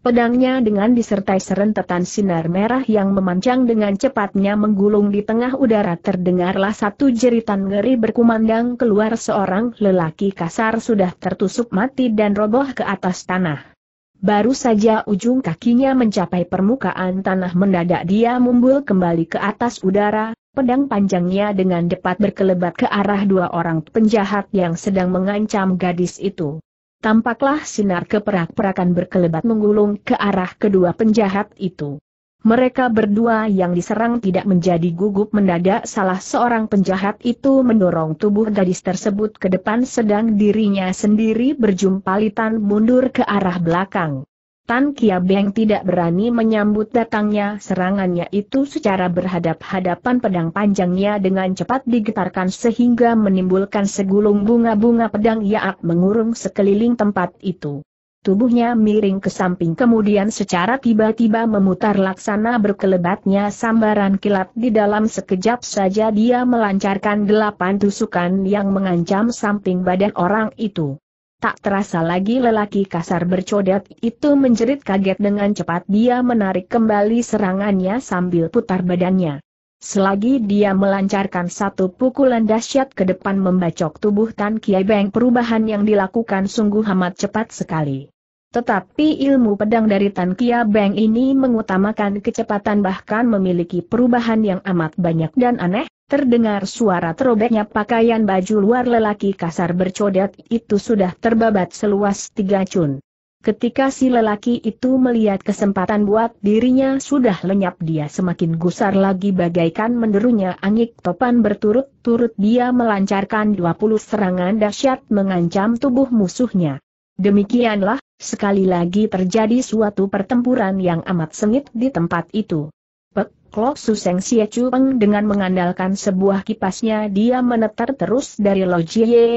Speaker 1: Pedangnya dengan disertai serentetan sinar merah yang memanjang dengan cepatnya menggulung di tengah udara terdengarlah satu jeritan ngeri berkumandang keluar seorang lelaki kasar sudah tertusuk mati dan roboh ke atas tanah. Baru saja ujung kakinya mencapai permukaan tanah mendadak dia mumbul kembali ke atas udara, pedang panjangnya dengan depat berkelebat ke arah dua orang penjahat yang sedang mengancam gadis itu tampaklah sinar keperak-perakan berkelebat menggulung ke arah kedua penjahat itu. Mereka berdua yang diserang tidak menjadi gugup mendadak salah seorang penjahat itu mendorong tubuh gadis tersebut ke depan sedang dirinya sendiri berjumpalitan mundur ke arah belakang. Tan Kia Beng tidak berani menyambut datangnya serangannya itu secara berhadap-hadapan pedang panjangnya dengan cepat digetarkan sehingga menimbulkan segulung bunga-bunga pedang yang mengurung sekeliling tempat itu. Tubuhnya miring ke samping kemudian secara tiba-tiba memutar laksana berkelebatnya sambaran kilat di dalam sekejap saja dia melancarkan delapan tusukan yang mengancam samping badan orang itu. Tak terasa lagi lelaki kasar bercodet itu menjerit kaget dengan cepat dia menarik kembali serangannya sambil putar badannya. Selagi dia melancarkan satu pukulan dahsyat ke depan membacok tubuh Tan Kiai Beng perubahan yang dilakukan sungguh amat cepat sekali. Tetapi ilmu pedang dari Tan Kia Beng ini mengutamakan kecepatan bahkan memiliki perubahan yang amat banyak dan aneh, Terdengar suara terobeknya pakaian baju luar lelaki kasar bercodet itu sudah terbabat seluas tiga cun. Ketika si lelaki itu melihat kesempatan buat dirinya sudah lenyap dia semakin gusar lagi bagaikan menderunya angik topan berturut-turut dia melancarkan 20 serangan dahsyat mengancam tubuh musuhnya. Demikianlah, sekali lagi terjadi suatu pertempuran yang amat sengit di tempat itu. Klok Suseng sia-cupeng dengan mengandalkan sebuah kipasnya dia menetar terus dari Lo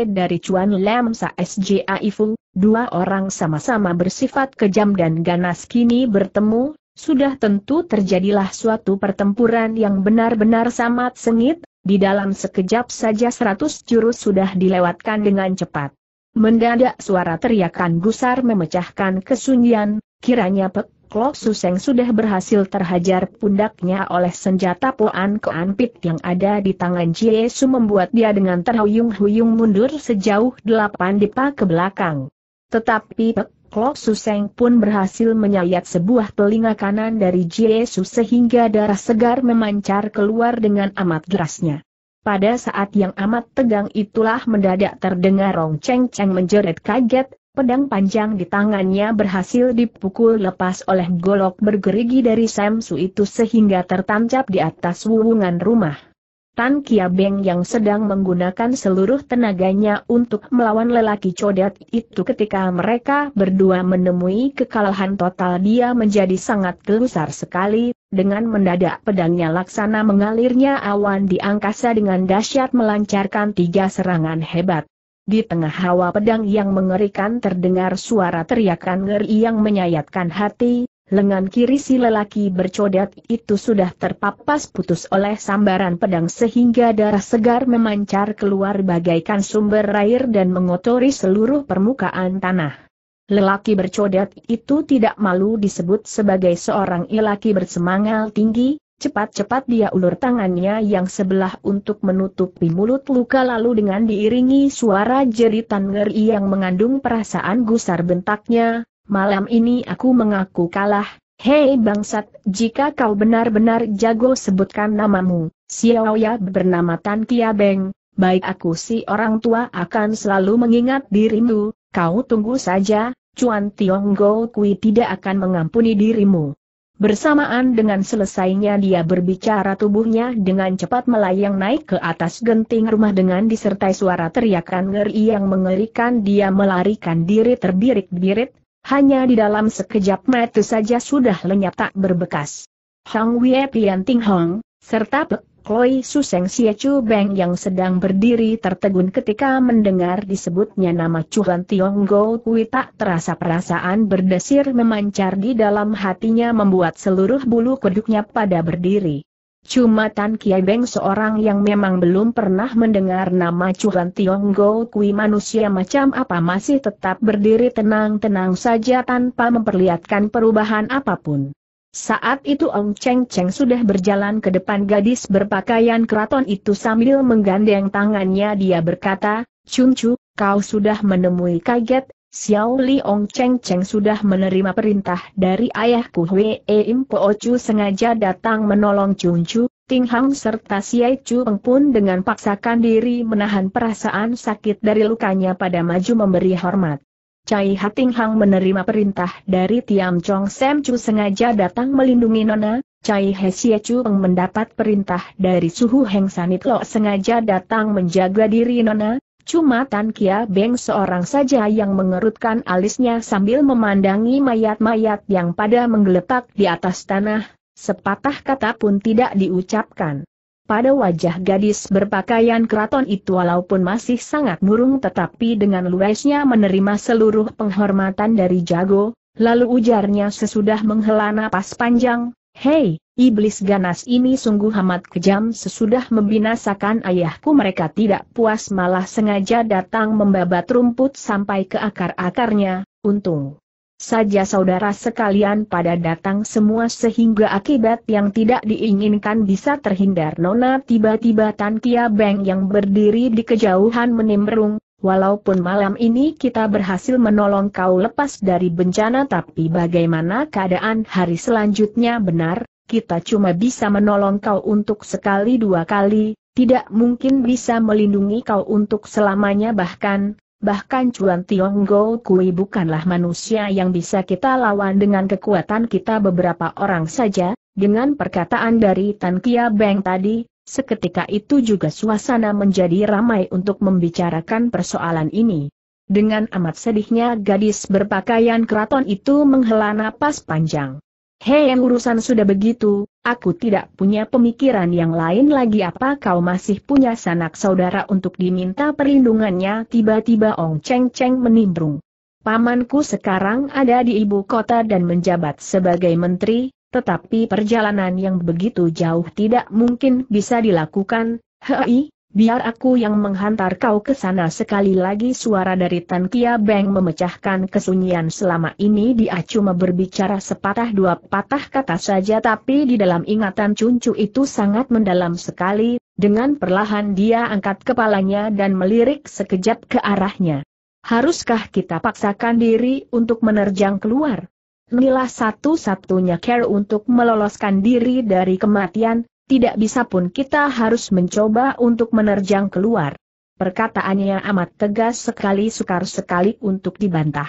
Speaker 1: dari Chuan Lam Sa SGA Ifu, dua orang sama-sama bersifat kejam dan ganas kini bertemu, sudah tentu terjadilah suatu pertempuran yang benar-benar sangat sengit, di dalam sekejap saja seratus jurus sudah dilewatkan dengan cepat. Mendadak suara teriakan gusar memecahkan kesunyian, kiranya Pek Klo Suseng sudah berhasil terhajar pundaknya oleh senjata Poan keanpit yang ada di tangan Jie Su membuat dia dengan terhuyung-huyung mundur sejauh delapan dipa ke belakang. Tetapi Pek Klo Suseng pun berhasil menyayat sebuah telinga kanan dari Jie Su sehingga darah segar memancar keluar dengan amat derasnya. Pada saat yang amat tegang itulah mendadak terdengar Rong Cheng Cheng menjerit kaget, Pedang panjang di tangannya berhasil dipukul lepas oleh golok bergerigi dari Samsu itu sehingga tertancap di atas wuwungan rumah. Tan Kia Beng yang sedang menggunakan seluruh tenaganya untuk melawan lelaki codet itu ketika mereka berdua menemui kekalahan total dia menjadi sangat gelusar sekali, dengan mendadak pedangnya laksana mengalirnya awan di angkasa dengan dahsyat melancarkan tiga serangan hebat. Di tengah hawa pedang yang mengerikan terdengar suara teriakan ngeri yang menyayatkan hati, lengan kiri si lelaki bercodat itu sudah terpapas putus oleh sambaran pedang sehingga darah segar memancar keluar bagaikan sumber air dan mengotori seluruh permukaan tanah. Lelaki bercodat itu tidak malu disebut sebagai seorang lelaki bersemangal tinggi, Cepat-cepat dia ulur tangannya yang sebelah untuk menutupi mulut luka lalu dengan diiringi suara jeritan ngeri yang mengandung perasaan gusar bentaknya, malam ini aku mengaku kalah, hei bangsat, jika kau benar-benar jago sebutkan namamu, Xiaoya bernama Tan Kia Beng, baik aku si orang tua akan selalu mengingat dirimu, kau tunggu saja, Cuan Tionggo Kui tidak akan mengampuni dirimu. Bersamaan dengan selesainya dia berbicara tubuhnya dengan cepat melayang naik ke atas genting rumah dengan disertai suara teriakan ngeri yang mengerikan dia melarikan diri terbirit-birit, hanya di dalam sekejap mata saja sudah lenyap tak berbekas. Hang Wei Pian Ting Hong, serta Pek Koi Suseng siacu Chu Beng yang sedang berdiri tertegun ketika mendengar disebutnya nama Chuan Tiong Go Kui tak terasa perasaan berdesir memancar di dalam hatinya membuat seluruh bulu kuduknya pada berdiri. Cuma Tan Kiai Beng seorang yang memang belum pernah mendengar nama Chuan Tiong Go Kui manusia macam apa masih tetap berdiri tenang-tenang saja tanpa memperlihatkan perubahan apapun. Saat itu Ong Cheng Cheng sudah berjalan ke depan gadis berpakaian keraton itu sambil menggandeng tangannya dia berkata, Chun Chu, kau sudah menemui kaget, Xiao Li Ong Cheng Cheng sudah menerima perintah dari ayahku Hwee Im Po Chu sengaja datang menolong Chun Chu, Ting Hang serta Siai Chu Peng pun dengan paksakan diri menahan perasaan sakit dari lukanya pada maju memberi hormat. Cai Hating Hang menerima perintah dari Tiam Chong Sam Chu sengaja datang melindungi Nona, Cai He Xie Chu mendapat perintah dari Suhu Heng Sanit Lo sengaja datang menjaga diri Nona, Cuma Tan Kia Beng seorang saja yang mengerutkan alisnya sambil memandangi mayat-mayat yang pada menggeletak di atas tanah, sepatah kata pun tidak diucapkan. Pada wajah gadis berpakaian keraton itu walaupun masih sangat murung tetapi dengan luasnya menerima seluruh penghormatan dari jago, lalu ujarnya sesudah menghela napas panjang, Hei, iblis ganas ini sungguh amat kejam sesudah membinasakan ayahku mereka tidak puas malah sengaja datang membabat rumput sampai ke akar-akarnya, untung saja saudara sekalian pada datang semua sehingga akibat yang tidak diinginkan bisa terhindar Nona tiba-tiba Tan Kia Beng yang berdiri di kejauhan menimbrung, walaupun malam ini kita berhasil menolong kau lepas dari bencana tapi bagaimana keadaan hari selanjutnya benar, kita cuma bisa menolong kau untuk sekali dua kali, tidak mungkin bisa melindungi kau untuk selamanya bahkan, bahkan cuan Tiong Go Kui bukanlah manusia yang bisa kita lawan dengan kekuatan kita beberapa orang saja, dengan perkataan dari Tan Kia Beng tadi, seketika itu juga suasana menjadi ramai untuk membicarakan persoalan ini. Dengan amat sedihnya gadis berpakaian keraton itu menghela napas panjang. Hei urusan sudah begitu, Aku tidak punya pemikiran yang lain lagi apa kau masih punya sanak saudara untuk diminta perlindungannya tiba-tiba Ong Cheng Cheng menimbrung. Pamanku sekarang ada di ibu kota dan menjabat sebagai menteri, tetapi perjalanan yang begitu jauh tidak mungkin bisa dilakukan, hei, Biar aku yang menghantar kau ke sana sekali lagi suara dari Tan Kia Beng memecahkan kesunyian selama ini dia cuma berbicara sepatah dua patah kata saja tapi di dalam ingatan cuncu itu sangat mendalam sekali, dengan perlahan dia angkat kepalanya dan melirik sekejap ke arahnya. Haruskah kita paksakan diri untuk menerjang keluar? Inilah satu-satunya care untuk meloloskan diri dari kematian, tidak bisa pun kita harus mencoba untuk menerjang keluar. Perkataannya amat tegas sekali sukar sekali untuk dibantah.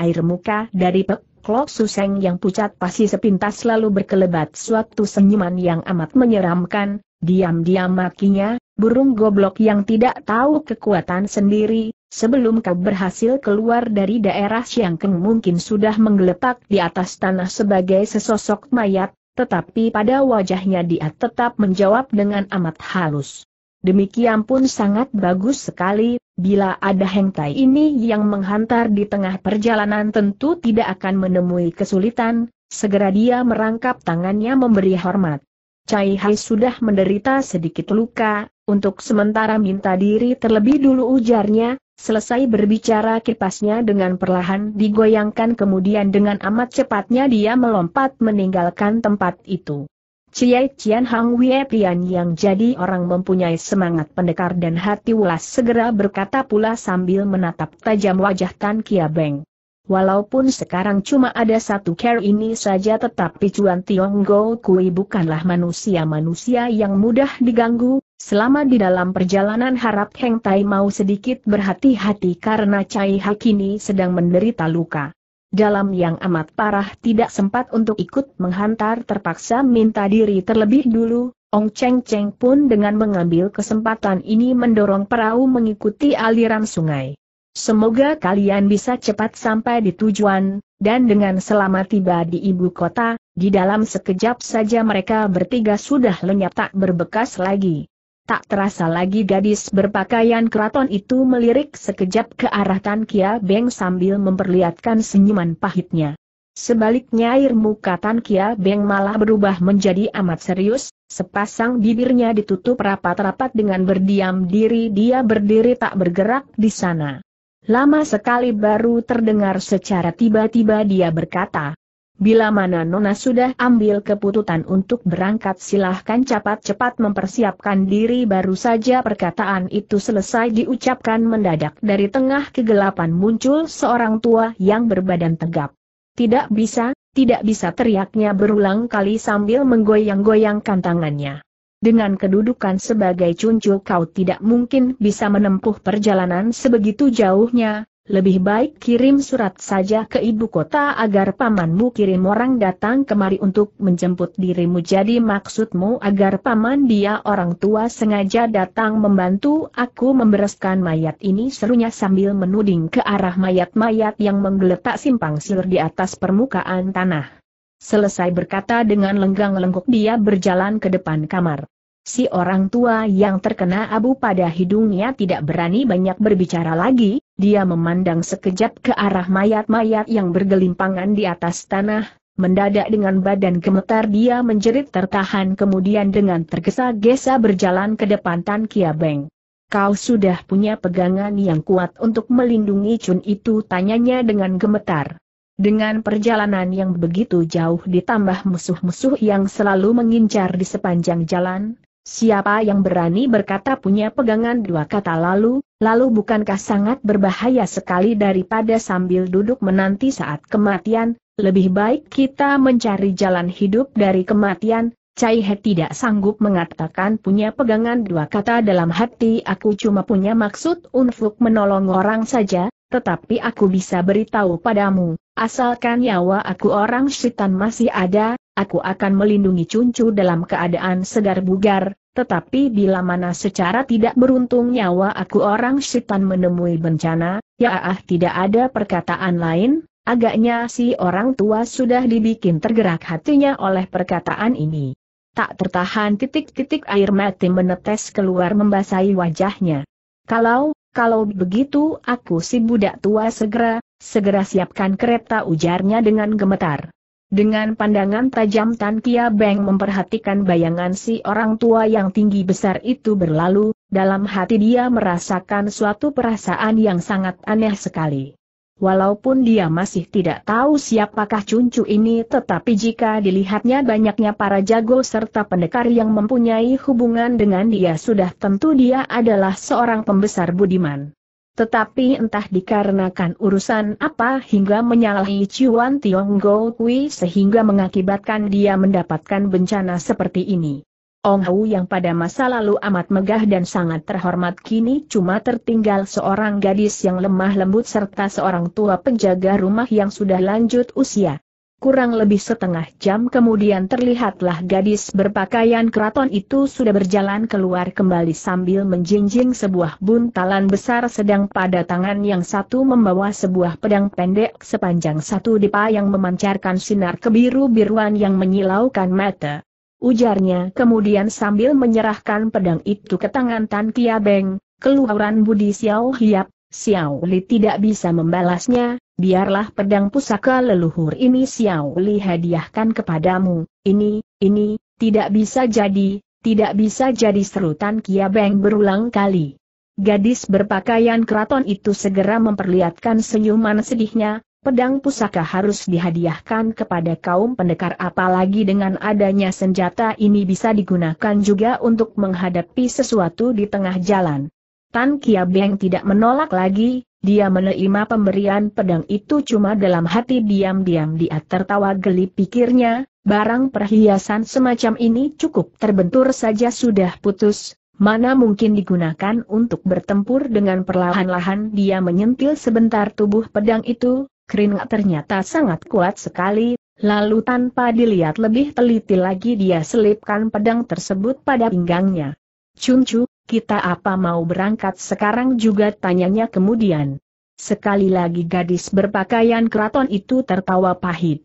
Speaker 1: Air muka dari Pek Klok Suseng yang pucat pasti sepintas lalu berkelebat suatu senyuman yang amat menyeramkan, diam-diam makinya, burung goblok yang tidak tahu kekuatan sendiri, Sebelum kau berhasil keluar dari daerah Siangkeng mungkin sudah menggeletak di atas tanah sebagai sesosok mayat, tetapi pada wajahnya dia tetap menjawab dengan amat halus. Demikian pun sangat bagus sekali, bila ada hengtai ini yang menghantar di tengah perjalanan tentu tidak akan menemui kesulitan, segera dia merangkap tangannya memberi hormat. Cai Hai sudah menderita sedikit luka, untuk sementara minta diri terlebih dulu ujarnya, Selesai berbicara kipasnya dengan perlahan digoyangkan kemudian dengan amat cepatnya dia melompat meninggalkan tempat itu. Ciai Cian Hang Wie Pian yang jadi orang mempunyai semangat pendekar dan hati ulas segera berkata pula sambil menatap tajam wajah Tan Kia Beng. Walaupun sekarang cuma ada satu care ini saja tetapi Cuan Tiong Go Kui bukanlah manusia-manusia yang mudah diganggu, Selama di dalam perjalanan harap Heng Tai mau sedikit berhati-hati karena Cai ini sedang menderita luka. Dalam yang amat parah tidak sempat untuk ikut menghantar terpaksa minta diri terlebih dulu, Ong Cheng Cheng pun dengan mengambil kesempatan ini mendorong perahu mengikuti aliran sungai. Semoga kalian bisa cepat sampai di tujuan, dan dengan selamat tiba di ibu kota, di dalam sekejap saja mereka bertiga sudah lenyap tak berbekas lagi. Tak terasa lagi gadis berpakaian keraton itu melirik sekejap ke arah Tan Kia Beng sambil memperlihatkan senyuman pahitnya. Sebaliknya air muka Tan Kia Beng malah berubah menjadi amat serius, sepasang bibirnya ditutup rapat-rapat dengan berdiam diri dia berdiri tak bergerak di sana. Lama sekali baru terdengar secara tiba-tiba dia berkata, Bila mana Nona sudah ambil keputusan untuk berangkat silahkan cepat-cepat mempersiapkan diri baru saja perkataan itu selesai diucapkan mendadak dari tengah kegelapan muncul seorang tua yang berbadan tegap. Tidak bisa, tidak bisa teriaknya berulang kali sambil menggoyang-goyangkan tangannya. Dengan kedudukan sebagai cuncul kau tidak mungkin bisa menempuh perjalanan sebegitu jauhnya, lebih baik kirim surat saja ke ibu kota agar pamanmu kirim orang datang kemari untuk menjemput dirimu. Jadi maksudmu agar paman dia orang tua sengaja datang membantu aku membereskan mayat ini serunya sambil menuding ke arah mayat-mayat yang menggeletak simpang siur di atas permukaan tanah. Selesai berkata dengan lenggang lengkuk dia berjalan ke depan kamar. Si orang tua yang terkena abu pada hidungnya tidak berani banyak berbicara lagi, dia memandang sekejap ke arah mayat-mayat yang bergelimpangan di atas tanah, mendadak dengan badan gemetar dia menjerit tertahan kemudian dengan tergesa-gesa berjalan ke depan Tan Beng. Kau sudah punya pegangan yang kuat untuk melindungi Chun itu tanyanya dengan gemetar. Dengan perjalanan yang begitu jauh ditambah musuh-musuh yang selalu mengincar di sepanjang jalan, Siapa yang berani berkata punya pegangan dua kata lalu, lalu bukankah sangat berbahaya sekali daripada sambil duduk menanti saat kematian, lebih baik kita mencari jalan hidup dari kematian, Cai He tidak sanggup mengatakan punya pegangan dua kata dalam hati aku cuma punya maksud untuk menolong orang saja, tetapi aku bisa beritahu padamu, asalkan nyawa aku orang setan masih ada, aku akan melindungi cuncu dalam keadaan segar bugar, tetapi bila mana secara tidak beruntung nyawa aku orang setan menemui bencana, ya ah tidak ada perkataan lain, agaknya si orang tua sudah dibikin tergerak hatinya oleh perkataan ini. Tak tertahan titik-titik air mati menetes keluar membasahi wajahnya. Kalau, kalau begitu aku si budak tua segera, segera siapkan kereta ujarnya dengan gemetar. Dengan pandangan tajam Tan Kia Beng memperhatikan bayangan si orang tua yang tinggi besar itu berlalu, dalam hati dia merasakan suatu perasaan yang sangat aneh sekali. Walaupun dia masih tidak tahu siapakah cuncu ini tetapi jika dilihatnya banyaknya para jago serta pendekar yang mempunyai hubungan dengan dia sudah tentu dia adalah seorang pembesar budiman. Tetapi entah dikarenakan urusan apa hingga menyalahi Chuan Tiong Go Kui sehingga mengakibatkan dia mendapatkan bencana seperti ini. Ong Hau yang pada masa lalu amat megah dan sangat terhormat kini cuma tertinggal seorang gadis yang lemah lembut serta seorang tua penjaga rumah yang sudah lanjut usia. Kurang lebih setengah jam kemudian terlihatlah gadis berpakaian keraton itu sudah berjalan keluar kembali sambil menjinjing sebuah buntalan besar sedang pada tangan yang satu membawa sebuah pedang pendek sepanjang satu dipa yang memancarkan sinar kebiru-biruan yang menyilaukan mata ujarnya kemudian sambil menyerahkan pedang itu ke tangan Tan Kia Beng, keluaran Budi Xiao Hiap, Xiao Li tidak bisa membalasnya, biarlah pedang pusaka leluhur ini Xiao Li hadiahkan kepadamu, ini, ini, tidak bisa jadi, tidak bisa jadi seru Tan Kia Beng berulang kali. Gadis berpakaian keraton itu segera memperlihatkan senyuman sedihnya, pedang pusaka harus dihadiahkan kepada kaum pendekar apalagi dengan adanya senjata ini bisa digunakan juga untuk menghadapi sesuatu di tengah jalan. Tan Kia Beng tidak menolak lagi, dia menerima pemberian pedang itu cuma dalam hati diam-diam dia tertawa geli pikirnya, barang perhiasan semacam ini cukup terbentur saja sudah putus, mana mungkin digunakan untuk bertempur dengan perlahan-lahan dia menyentil sebentar tubuh pedang itu, Keringat ternyata sangat kuat sekali, lalu tanpa dilihat lebih teliti lagi dia selipkan pedang tersebut pada pinggangnya. Cuncu, kita apa mau berangkat sekarang juga tanyanya kemudian. Sekali lagi gadis berpakaian keraton itu tertawa pahit.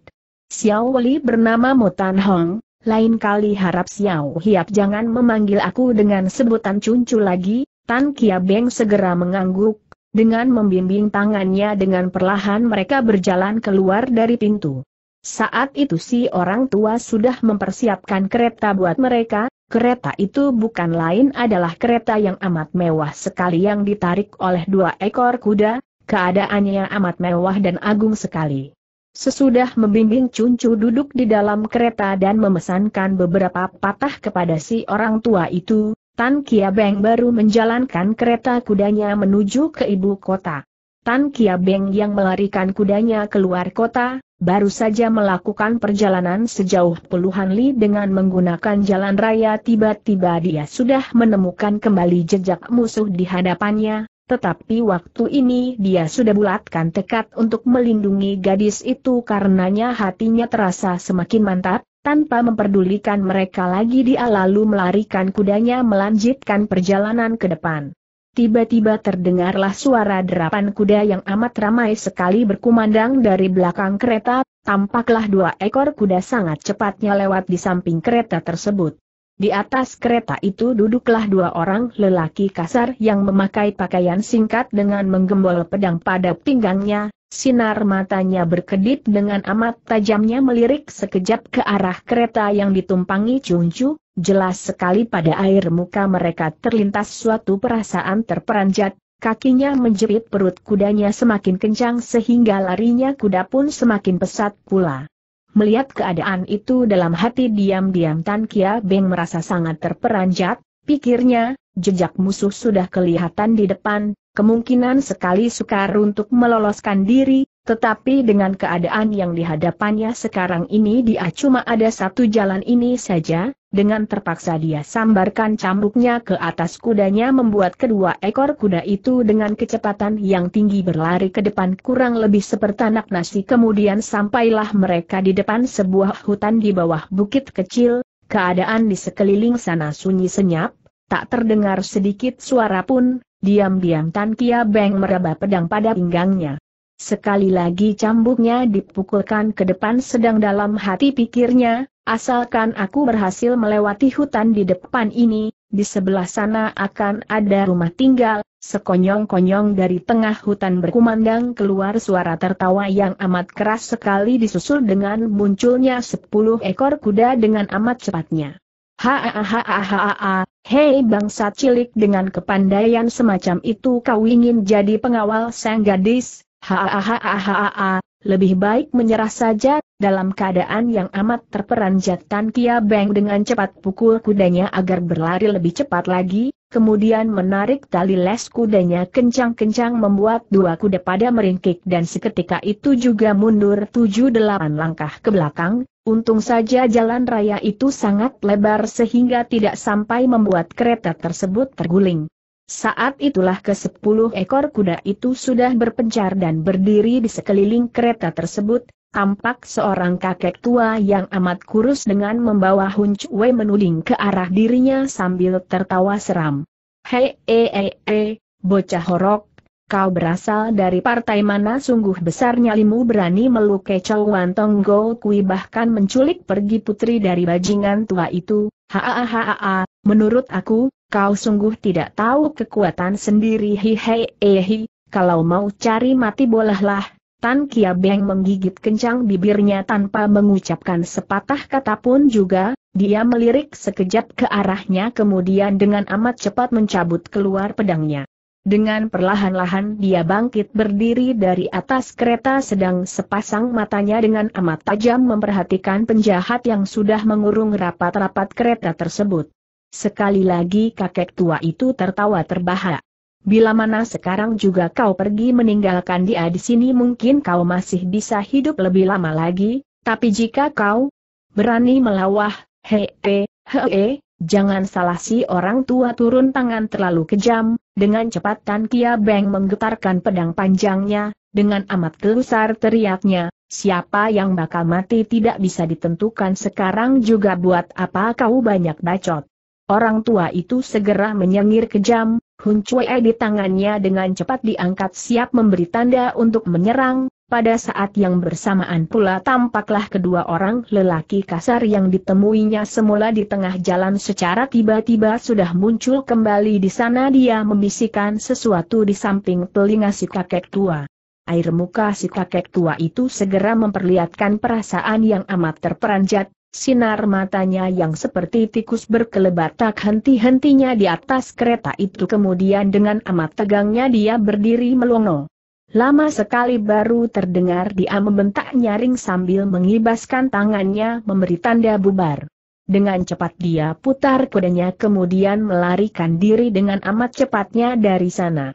Speaker 1: Xiao Li bernama Tan Hong, lain kali harap Xiao Hiap jangan memanggil aku dengan sebutan cuncu lagi, Tan Kia Beng segera mengangguk, dengan membimbing tangannya dengan perlahan mereka berjalan keluar dari pintu. Saat itu si orang tua sudah mempersiapkan kereta buat mereka, kereta itu bukan lain adalah kereta yang amat mewah sekali yang ditarik oleh dua ekor kuda, keadaannya amat mewah dan agung sekali. Sesudah membimbing Cuncu duduk di dalam kereta dan memesankan beberapa patah kepada si orang tua itu, Tan Beng baru menjalankan kereta kudanya menuju ke ibu kota. Tan Beng yang melarikan kudanya keluar kota, baru saja melakukan perjalanan sejauh puluhan li dengan menggunakan jalan raya tiba-tiba dia sudah menemukan kembali jejak musuh di hadapannya, tetapi waktu ini dia sudah bulatkan tekad untuk melindungi gadis itu karenanya hatinya terasa semakin mantap, tanpa memperdulikan mereka lagi dia lalu melarikan kudanya melanjutkan perjalanan ke depan. Tiba-tiba terdengarlah suara derapan kuda yang amat ramai sekali berkumandang dari belakang kereta, tampaklah dua ekor kuda sangat cepatnya lewat di samping kereta tersebut. Di atas kereta itu duduklah dua orang lelaki kasar yang memakai pakaian singkat dengan menggembol pedang pada pinggangnya, Sinar matanya berkedip dengan amat tajamnya melirik sekejap ke arah kereta yang ditumpangi Chungcu, jelas sekali pada air muka mereka terlintas suatu perasaan terperanjat, kakinya menjepit perut kudanya semakin kencang sehingga larinya kuda pun semakin pesat pula. Melihat keadaan itu dalam hati diam-diam Tan Kia Beng merasa sangat terperanjat, pikirnya, jejak musuh sudah kelihatan di depan, Kemungkinan sekali sukar untuk meloloskan diri, tetapi dengan keadaan yang dihadapannya sekarang ini dia cuma ada satu jalan ini saja, dengan terpaksa dia sambarkan cambuknya ke atas kudanya membuat kedua ekor kuda itu dengan kecepatan yang tinggi berlari ke depan kurang lebih seperti anak nasi kemudian sampailah mereka di depan sebuah hutan di bawah bukit kecil, keadaan di sekeliling sana sunyi senyap, tak terdengar sedikit suara pun, Diam-diam Tan Kia Beng meraba pedang pada pinggangnya. Sekali lagi cambuknya dipukulkan ke depan sedang dalam hati pikirnya, asalkan aku berhasil melewati hutan di depan ini, di sebelah sana akan ada rumah tinggal, sekonyong-konyong dari tengah hutan berkumandang keluar suara tertawa yang amat keras sekali disusul dengan munculnya sepuluh ekor kuda dengan amat cepatnya. Hahaha, hei bangsa cilik dengan kepandaian semacam itu kau ingin jadi pengawal sang gadis, hahaha, lebih baik menyerah saja, dalam keadaan yang amat terperanjat, Kia Beng dengan cepat pukul kudanya agar berlari lebih cepat lagi, kemudian menarik tali les kudanya kencang-kencang membuat dua kuda pada meringkik dan seketika itu juga mundur tujuh delapan langkah ke belakang, untung saja jalan raya itu sangat lebar sehingga tidak sampai membuat kereta tersebut terguling saat itulah ke sepuluh ekor kuda itu sudah berpencar dan berdiri di sekeliling kereta tersebut, tampak seorang kakek tua yang amat kurus dengan membawa Hun Wei menuding ke arah dirinya sambil tertawa seram. Hei, eh, eh, eh, bocah horok, kau berasal dari partai mana sungguh besar nyalimu berani melukai Tong go Kui bahkan menculik pergi putri dari bajingan tua itu, haa menurut aku, kau sungguh tidak tahu kekuatan sendiri hei ehi, e, kalau mau cari mati bolehlah. Tan Kia Beng menggigit kencang bibirnya tanpa mengucapkan sepatah kata pun juga, dia melirik sekejap ke arahnya kemudian dengan amat cepat mencabut keluar pedangnya. Dengan perlahan-lahan dia bangkit berdiri dari atas kereta sedang sepasang matanya dengan amat tajam memperhatikan penjahat yang sudah mengurung rapat-rapat kereta tersebut. Sekali lagi kakek tua itu tertawa terbahak. Bila mana sekarang juga kau pergi meninggalkan dia di sini mungkin kau masih bisa hidup lebih lama lagi, tapi jika kau berani melawah, hee, hee, jangan salah si orang tua turun tangan terlalu kejam, dengan cepat Tan Kia Beng menggetarkan pedang panjangnya, dengan amat gelusar teriaknya, siapa yang bakal mati tidak bisa ditentukan sekarang juga buat apa kau banyak bacot. Orang tua itu segera menyengir kejam, Hun di tangannya dengan cepat diangkat siap memberi tanda untuk menyerang, pada saat yang bersamaan pula tampaklah kedua orang lelaki kasar yang ditemuinya semula di tengah jalan secara tiba-tiba sudah muncul kembali di sana dia membisikkan sesuatu di samping telinga si kakek tua. Air muka si kakek tua itu segera memperlihatkan perasaan yang amat terperanjat, Sinar matanya yang seperti tikus berkelebat tak henti-hentinya di atas kereta itu kemudian dengan amat tegangnya dia berdiri melongo. Lama sekali baru terdengar dia membentak nyaring sambil mengibaskan tangannya memberi tanda bubar. Dengan cepat dia putar kudanya kemudian melarikan diri dengan amat cepatnya dari sana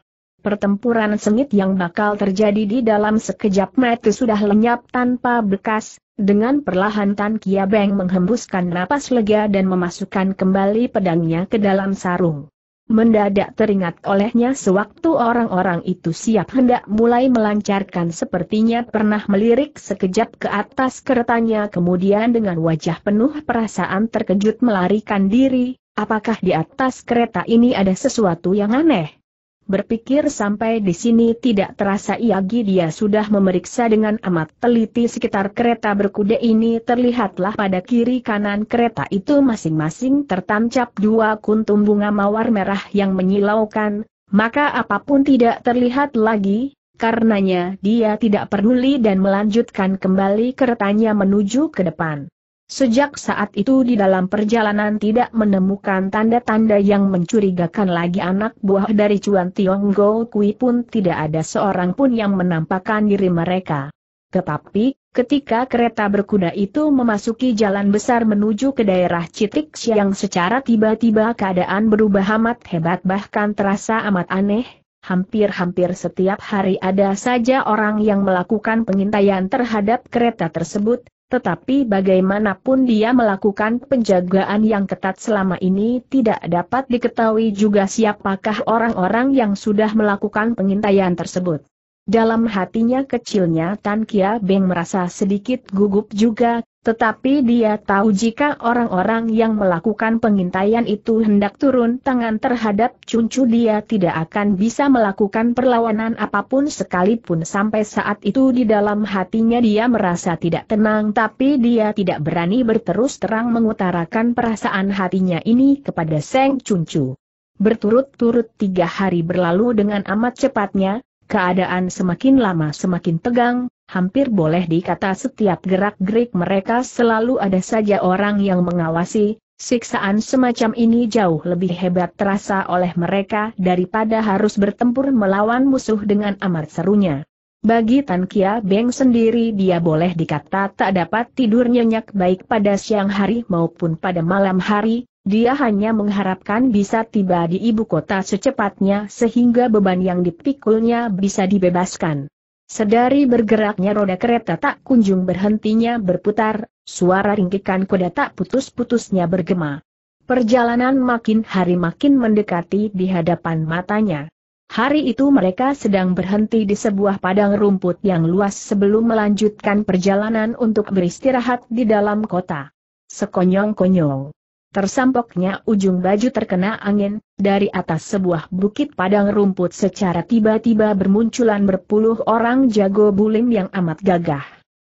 Speaker 1: pertempuran sengit yang bakal terjadi di dalam sekejap mata sudah lenyap tanpa bekas, dengan perlahan Tan Kia Beng menghembuskan napas lega dan memasukkan kembali pedangnya ke dalam sarung. Mendadak teringat olehnya sewaktu orang-orang itu siap hendak mulai melancarkan sepertinya pernah melirik sekejap ke atas keretanya kemudian dengan wajah penuh perasaan terkejut melarikan diri, apakah di atas kereta ini ada sesuatu yang aneh? Berpikir sampai di sini tidak terasa Iagi dia sudah memeriksa dengan amat teliti sekitar kereta berkuda ini terlihatlah pada kiri kanan kereta itu masing-masing tertancap dua kuntum bunga mawar merah yang menyilaukan, maka apapun tidak terlihat lagi, karenanya dia tidak peduli dan melanjutkan kembali keretanya menuju ke depan. Sejak saat itu di dalam perjalanan tidak menemukan tanda-tanda yang mencurigakan lagi anak buah dari Chuan Tiong Go Kui pun tidak ada seorang pun yang menampakkan diri mereka. Tetapi, ketika kereta berkuda itu memasuki jalan besar menuju ke daerah Citik yang secara tiba-tiba keadaan berubah amat hebat bahkan terasa amat aneh, hampir-hampir setiap hari ada saja orang yang melakukan pengintaian terhadap kereta tersebut, tetapi bagaimanapun dia melakukan penjagaan yang ketat selama ini tidak dapat diketahui juga siapakah orang-orang yang sudah melakukan pengintaian tersebut. Dalam hatinya kecilnya Tan Kia Beng merasa sedikit gugup juga, tetapi dia tahu jika orang-orang yang melakukan pengintaian itu hendak turun tangan terhadap cuncu dia tidak akan bisa melakukan perlawanan apapun sekalipun sampai saat itu di dalam hatinya dia merasa tidak tenang tapi dia tidak berani berterus terang mengutarakan perasaan hatinya ini kepada Seng Cuncu. Berturut-turut tiga hari berlalu dengan amat cepatnya, Keadaan semakin lama semakin tegang, hampir boleh dikata setiap gerak-gerik mereka selalu ada saja orang yang mengawasi, siksaan semacam ini jauh lebih hebat terasa oleh mereka daripada harus bertempur melawan musuh dengan amat serunya. Bagi Tan Kia Beng sendiri dia boleh dikata tak dapat tidur nyenyak baik pada siang hari maupun pada malam hari, dia hanya mengharapkan bisa tiba di ibu kota secepatnya sehingga beban yang dipikulnya bisa dibebaskan. Sedari bergeraknya roda kereta tak kunjung berhentinya berputar, suara ringkikan kuda tak putus-putusnya bergema. Perjalanan makin hari makin mendekati di hadapan matanya. Hari itu mereka sedang berhenti di sebuah padang rumput yang luas sebelum melanjutkan perjalanan untuk beristirahat di dalam kota. Sekonyong-konyong. Tersampoknya ujung baju terkena angin, dari atas sebuah bukit padang rumput secara tiba-tiba bermunculan berpuluh orang jago bulim yang amat gagah.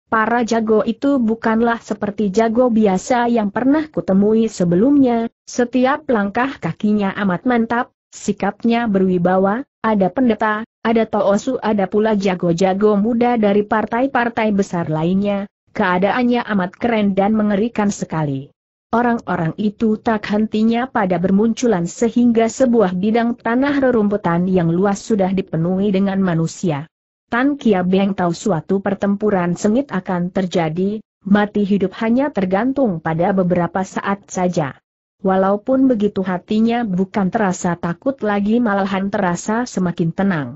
Speaker 1: Para jago itu bukanlah seperti jago biasa yang pernah kutemui sebelumnya, setiap langkah kakinya amat mantap, sikapnya berwibawa, ada pendeta, ada toosu ada pula jago-jago muda dari partai-partai besar lainnya, keadaannya amat keren dan mengerikan sekali. Orang-orang itu tak hentinya pada bermunculan sehingga sebuah bidang tanah rerumputan yang luas sudah dipenuhi dengan manusia. Tan Kia Beng tahu suatu pertempuran sengit akan terjadi, mati hidup hanya tergantung pada beberapa saat saja. Walaupun begitu hatinya bukan terasa takut lagi malahan terasa semakin tenang.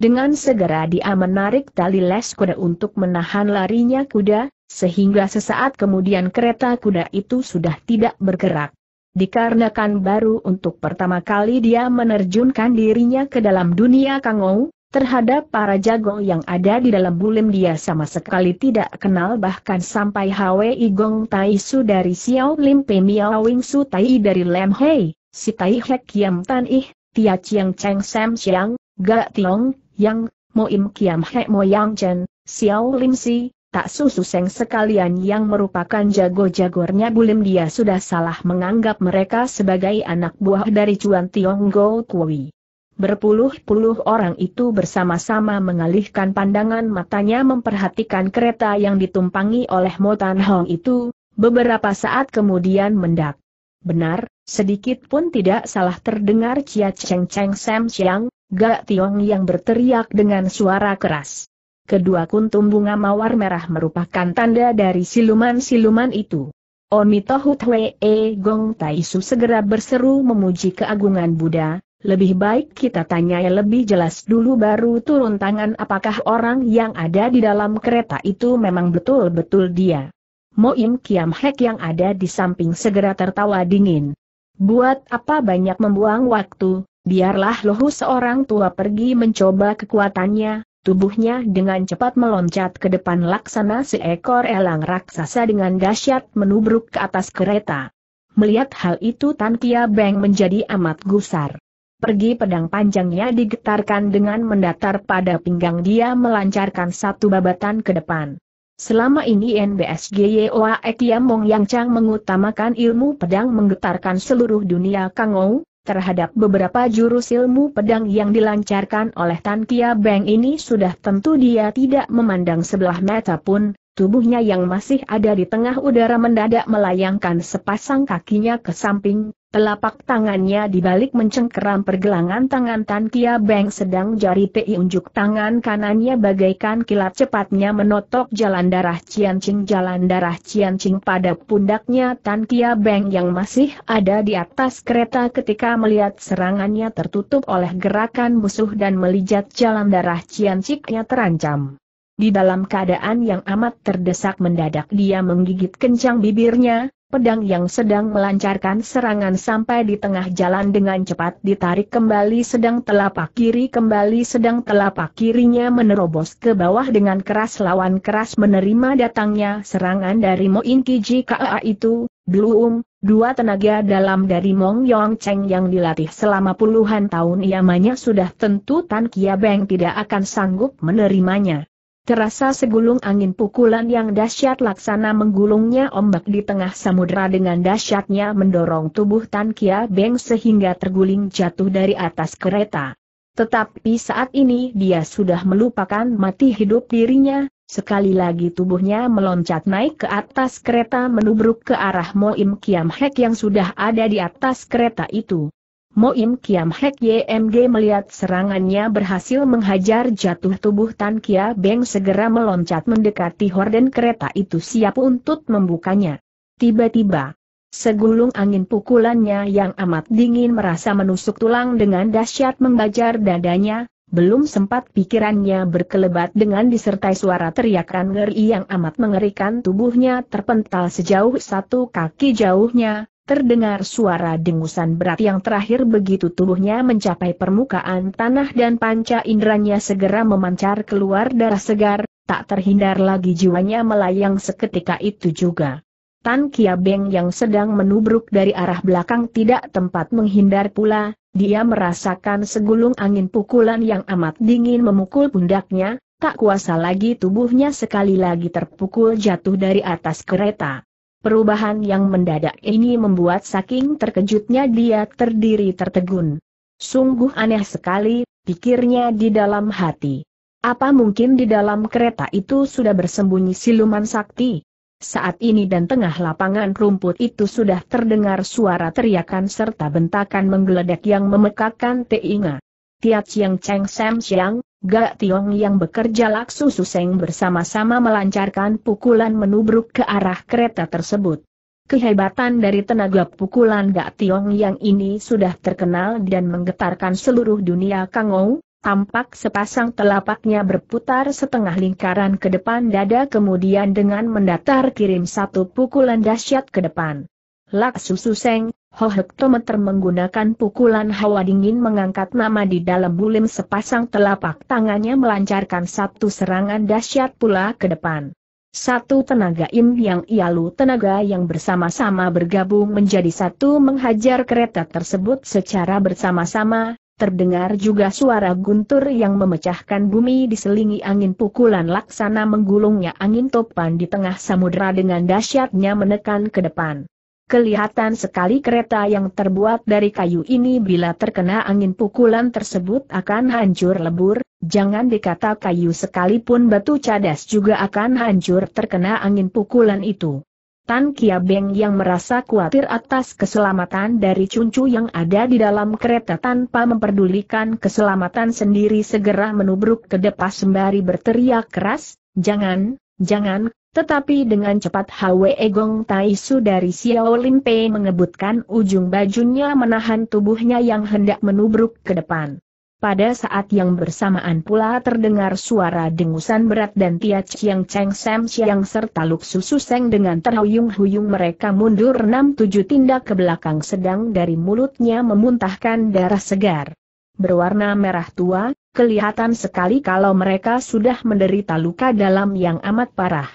Speaker 1: Dengan segera dia menarik tali les kuda untuk menahan larinya kuda, sehingga sesaat kemudian kereta kuda itu sudah tidak bergerak. Dikarenakan baru untuk pertama kali dia menerjunkan dirinya ke dalam dunia kangou, terhadap para jago yang ada di dalam bulim dia sama sekali tidak kenal bahkan sampai Hwi Gong Tai Su dari Xiao Lim Pe Miao Wing Su Tai dari Lam Hei, Si Tai Hek Yam Tan Ih, Tia Chiang Cheng Sam Chiang, Gak Tiong, yang, Moim Kiam He Moyang Chen, Xiao Lim Si, Tak Susu Seng sekalian yang merupakan jago-jagornya Bulim dia sudah salah menganggap mereka sebagai anak buah dari Cuan Tiong Go Kui. Berpuluh-puluh orang itu bersama-sama mengalihkan pandangan matanya memperhatikan kereta yang ditumpangi oleh Motan Hong itu, beberapa saat kemudian mendak. Benar, sedikit pun tidak salah terdengar Chia Cheng Cheng Sam Chiang, Gak Tiong yang berteriak dengan suara keras. Kedua kuntum bunga mawar merah merupakan tanda dari siluman-siluman itu. Omito Hutwe e Gong Taisu segera berseru memuji keagungan Buddha, lebih baik kita tanya lebih jelas dulu baru turun tangan apakah orang yang ada di dalam kereta itu memang betul-betul dia. Moim Kiam Hek yang ada di samping segera tertawa dingin. Buat apa banyak membuang waktu, Biarlah Lohu seorang tua pergi mencoba kekuatannya, tubuhnya dengan cepat meloncat ke depan laksana seekor elang raksasa dengan dahsyat menubruk ke atas kereta. Melihat hal itu Tan Kia Beng menjadi amat gusar. Pergi pedang panjangnya digetarkan dengan mendatar pada pinggang dia melancarkan satu babatan ke depan. Selama ini NBSGYOA Ekiam Mong Yang Chang mengutamakan ilmu pedang menggetarkan seluruh dunia Kangou, terhadap beberapa jurus ilmu pedang yang dilancarkan oleh Tan Kia Beng ini sudah tentu dia tidak memandang sebelah mata pun, tubuhnya yang masih ada di tengah udara mendadak melayangkan sepasang kakinya ke samping, Telapak tangannya dibalik mencengkeram pergelangan tangan Tan Kia Beng sedang jari Pei unjuk tangan kanannya bagaikan kilat cepatnya menotok jalan darah Ching jalan darah Ching pada pundaknya Tan Kia Beng yang masih ada di atas kereta ketika melihat serangannya tertutup oleh gerakan musuh dan melijat jalan darah Ciancingnya terancam. Di dalam keadaan yang amat terdesak mendadak dia menggigit kencang bibirnya, pedang yang sedang melancarkan serangan sampai di tengah jalan dengan cepat ditarik kembali sedang telapak kiri kembali sedang telapak kirinya menerobos ke bawah dengan keras lawan keras menerima datangnya serangan dari Mo Ji KA itu, Bloom, dua tenaga dalam dari Mong Yong Cheng yang dilatih selama puluhan tahun iamanya sudah tentu Tan Kia Beng tidak akan sanggup menerimanya. Terasa segulung angin pukulan yang dahsyat laksana menggulungnya ombak di tengah samudera dengan dahsyatnya mendorong tubuh Tan Kia Beng sehingga terguling jatuh dari atas kereta. Tetapi saat ini dia sudah melupakan mati hidup dirinya, sekali lagi tubuhnya meloncat naik ke atas kereta menubruk ke arah Moim Kiam Hek yang sudah ada di atas kereta itu. Moim Kiam Hek YMG melihat serangannya berhasil menghajar jatuh tubuh Tan Kia Beng segera meloncat mendekati horden kereta itu siap untuk membukanya. Tiba-tiba, segulung angin pukulannya yang amat dingin merasa menusuk tulang dengan dahsyat membajar dadanya, belum sempat pikirannya berkelebat dengan disertai suara teriakan ngeri yang amat mengerikan tubuhnya terpental sejauh satu kaki jauhnya, Terdengar suara dengusan berat yang terakhir begitu tubuhnya mencapai permukaan tanah dan panca inderanya segera memancar keluar darah segar, tak terhindar lagi jiwanya melayang seketika itu juga. Tan Kia Beng yang sedang menubruk dari arah belakang tidak tempat menghindar pula, dia merasakan segulung angin pukulan yang amat dingin memukul pundaknya, tak kuasa lagi tubuhnya sekali lagi terpukul jatuh dari atas kereta. Perubahan yang mendadak ini membuat saking terkejutnya dia terdiri tertegun. Sungguh aneh sekali, pikirnya di dalam hati. Apa mungkin di dalam kereta itu sudah bersembunyi siluman sakti? Saat ini dan tengah lapangan rumput itu sudah terdengar suara teriakan serta bentakan menggeledak yang memekakkan telinga. Tiat Chiang Cheng Sam Siang, Gak Tiong yang bekerja Laksu Suseng bersama-sama melancarkan pukulan menubruk ke arah kereta tersebut. Kehebatan dari tenaga pukulan Gak Tiong yang ini sudah terkenal dan menggetarkan seluruh dunia Kangou, tampak sepasang telapaknya berputar setengah lingkaran ke depan dada kemudian dengan mendatar kirim satu pukulan dahsyat ke depan. Laksu Suseng, Hohektometer menggunakan pukulan hawa dingin mengangkat nama di dalam bulim sepasang telapak tangannya melancarkan satu serangan dahsyat pula ke depan. Satu tenaga im yang ialu tenaga yang bersama-sama bergabung menjadi satu menghajar kereta tersebut secara bersama-sama, terdengar juga suara guntur yang memecahkan bumi diselingi angin pukulan laksana menggulungnya angin topan di tengah samudera dengan dahsyatnya menekan ke depan. Kelihatan sekali kereta yang terbuat dari kayu ini bila terkena angin pukulan tersebut akan hancur lebur, jangan dikata kayu sekalipun batu cadas juga akan hancur terkena angin pukulan itu. Tan Kia Beng yang merasa khawatir atas keselamatan dari cuncu yang ada di dalam kereta tanpa memperdulikan keselamatan sendiri segera menubruk ke depan sembari berteriak keras, jangan, jangan, tetapi dengan cepat Hwe Gong Tai Su dari Xiao Lin Pei mengebutkan ujung bajunya menahan tubuhnya yang hendak menubruk ke depan. Pada saat yang bersamaan pula terdengar suara dengusan berat dan Tia Chiang Cheng Sam Chiang serta Luk Susu Seng dengan terhuyung-huyung mereka mundur 6-7 tindak ke belakang sedang dari mulutnya memuntahkan darah segar. Berwarna merah tua, kelihatan sekali kalau mereka sudah menderita luka dalam yang amat parah.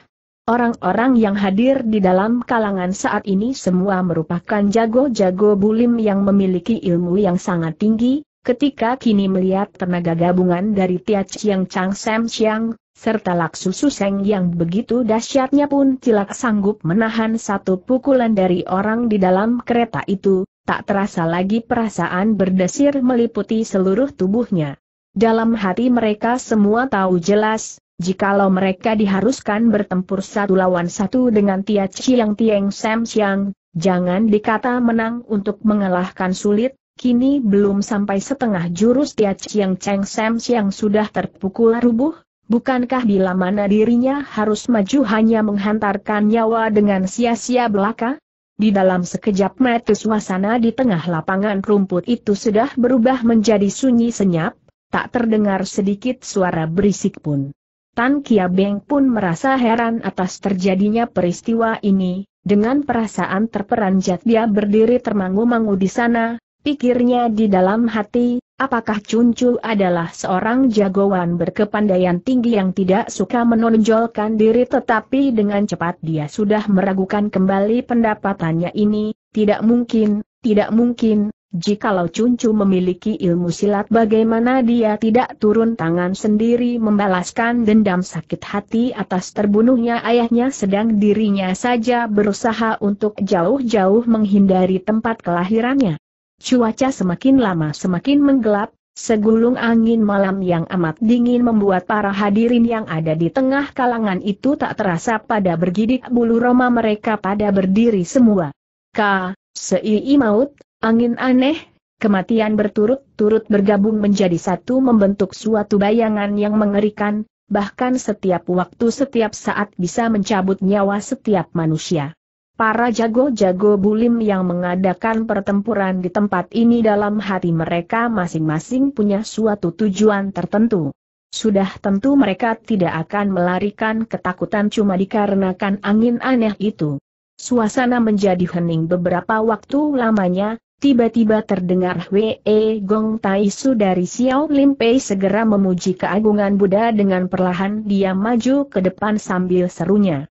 Speaker 1: Orang-orang yang hadir di dalam kalangan saat ini semua merupakan jago-jago bulim yang memiliki ilmu yang sangat tinggi, ketika kini melihat tenaga gabungan dari Tia Chiang Chang Sam Chiang, serta Laksu Suseng yang begitu dahsyatnya pun tidak sanggup menahan satu pukulan dari orang di dalam kereta itu, tak terasa lagi perasaan berdesir meliputi seluruh tubuhnya. Dalam hati mereka semua tahu jelas, Jikalau mereka diharuskan bertempur satu lawan satu dengan Tia Chiang Tieng Sam Siang, jangan dikata menang untuk mengalahkan sulit, kini belum sampai setengah jurus Tia Chiang Cheng Sam Siang sudah terpukul rubuh, bukankah bila mana dirinya harus maju hanya menghantarkan nyawa dengan sia-sia belaka? Di dalam sekejap mata suasana di tengah lapangan rumput itu sudah berubah menjadi sunyi senyap, tak terdengar sedikit suara berisik pun. Tan Kiabeng pun merasa heran atas terjadinya peristiwa ini, dengan perasaan terperanjat dia berdiri termangu-mangu di sana, pikirnya di dalam hati, apakah Cuncu adalah seorang jagoan berkepandaian tinggi yang tidak suka menonjolkan diri tetapi dengan cepat dia sudah meragukan kembali pendapatannya ini, tidak mungkin, tidak mungkin, Jikalau Cuncu memiliki ilmu silat bagaimana dia tidak turun tangan sendiri membalaskan dendam sakit hati atas terbunuhnya ayahnya sedang dirinya saja berusaha untuk jauh-jauh menghindari tempat kelahirannya. Cuaca semakin lama semakin menggelap, segulung angin malam yang amat dingin membuat para hadirin yang ada di tengah kalangan itu tak terasa pada bergidik bulu roma mereka pada berdiri semua. Ka, seii maut, Angin aneh, kematian berturut-turut bergabung menjadi satu membentuk suatu bayangan yang mengerikan, bahkan setiap waktu setiap saat bisa mencabut nyawa setiap manusia. Para jago-jago bulim yang mengadakan pertempuran di tempat ini dalam hati mereka masing-masing punya suatu tujuan tertentu. Sudah tentu mereka tidak akan melarikan ketakutan cuma dikarenakan angin aneh itu. Suasana menjadi hening beberapa waktu lamanya, Tiba-tiba terdengar Hwee Gong Taisu dari Xiao Lim Pei segera memuji keagungan Buddha dengan perlahan dia maju ke depan sambil serunya.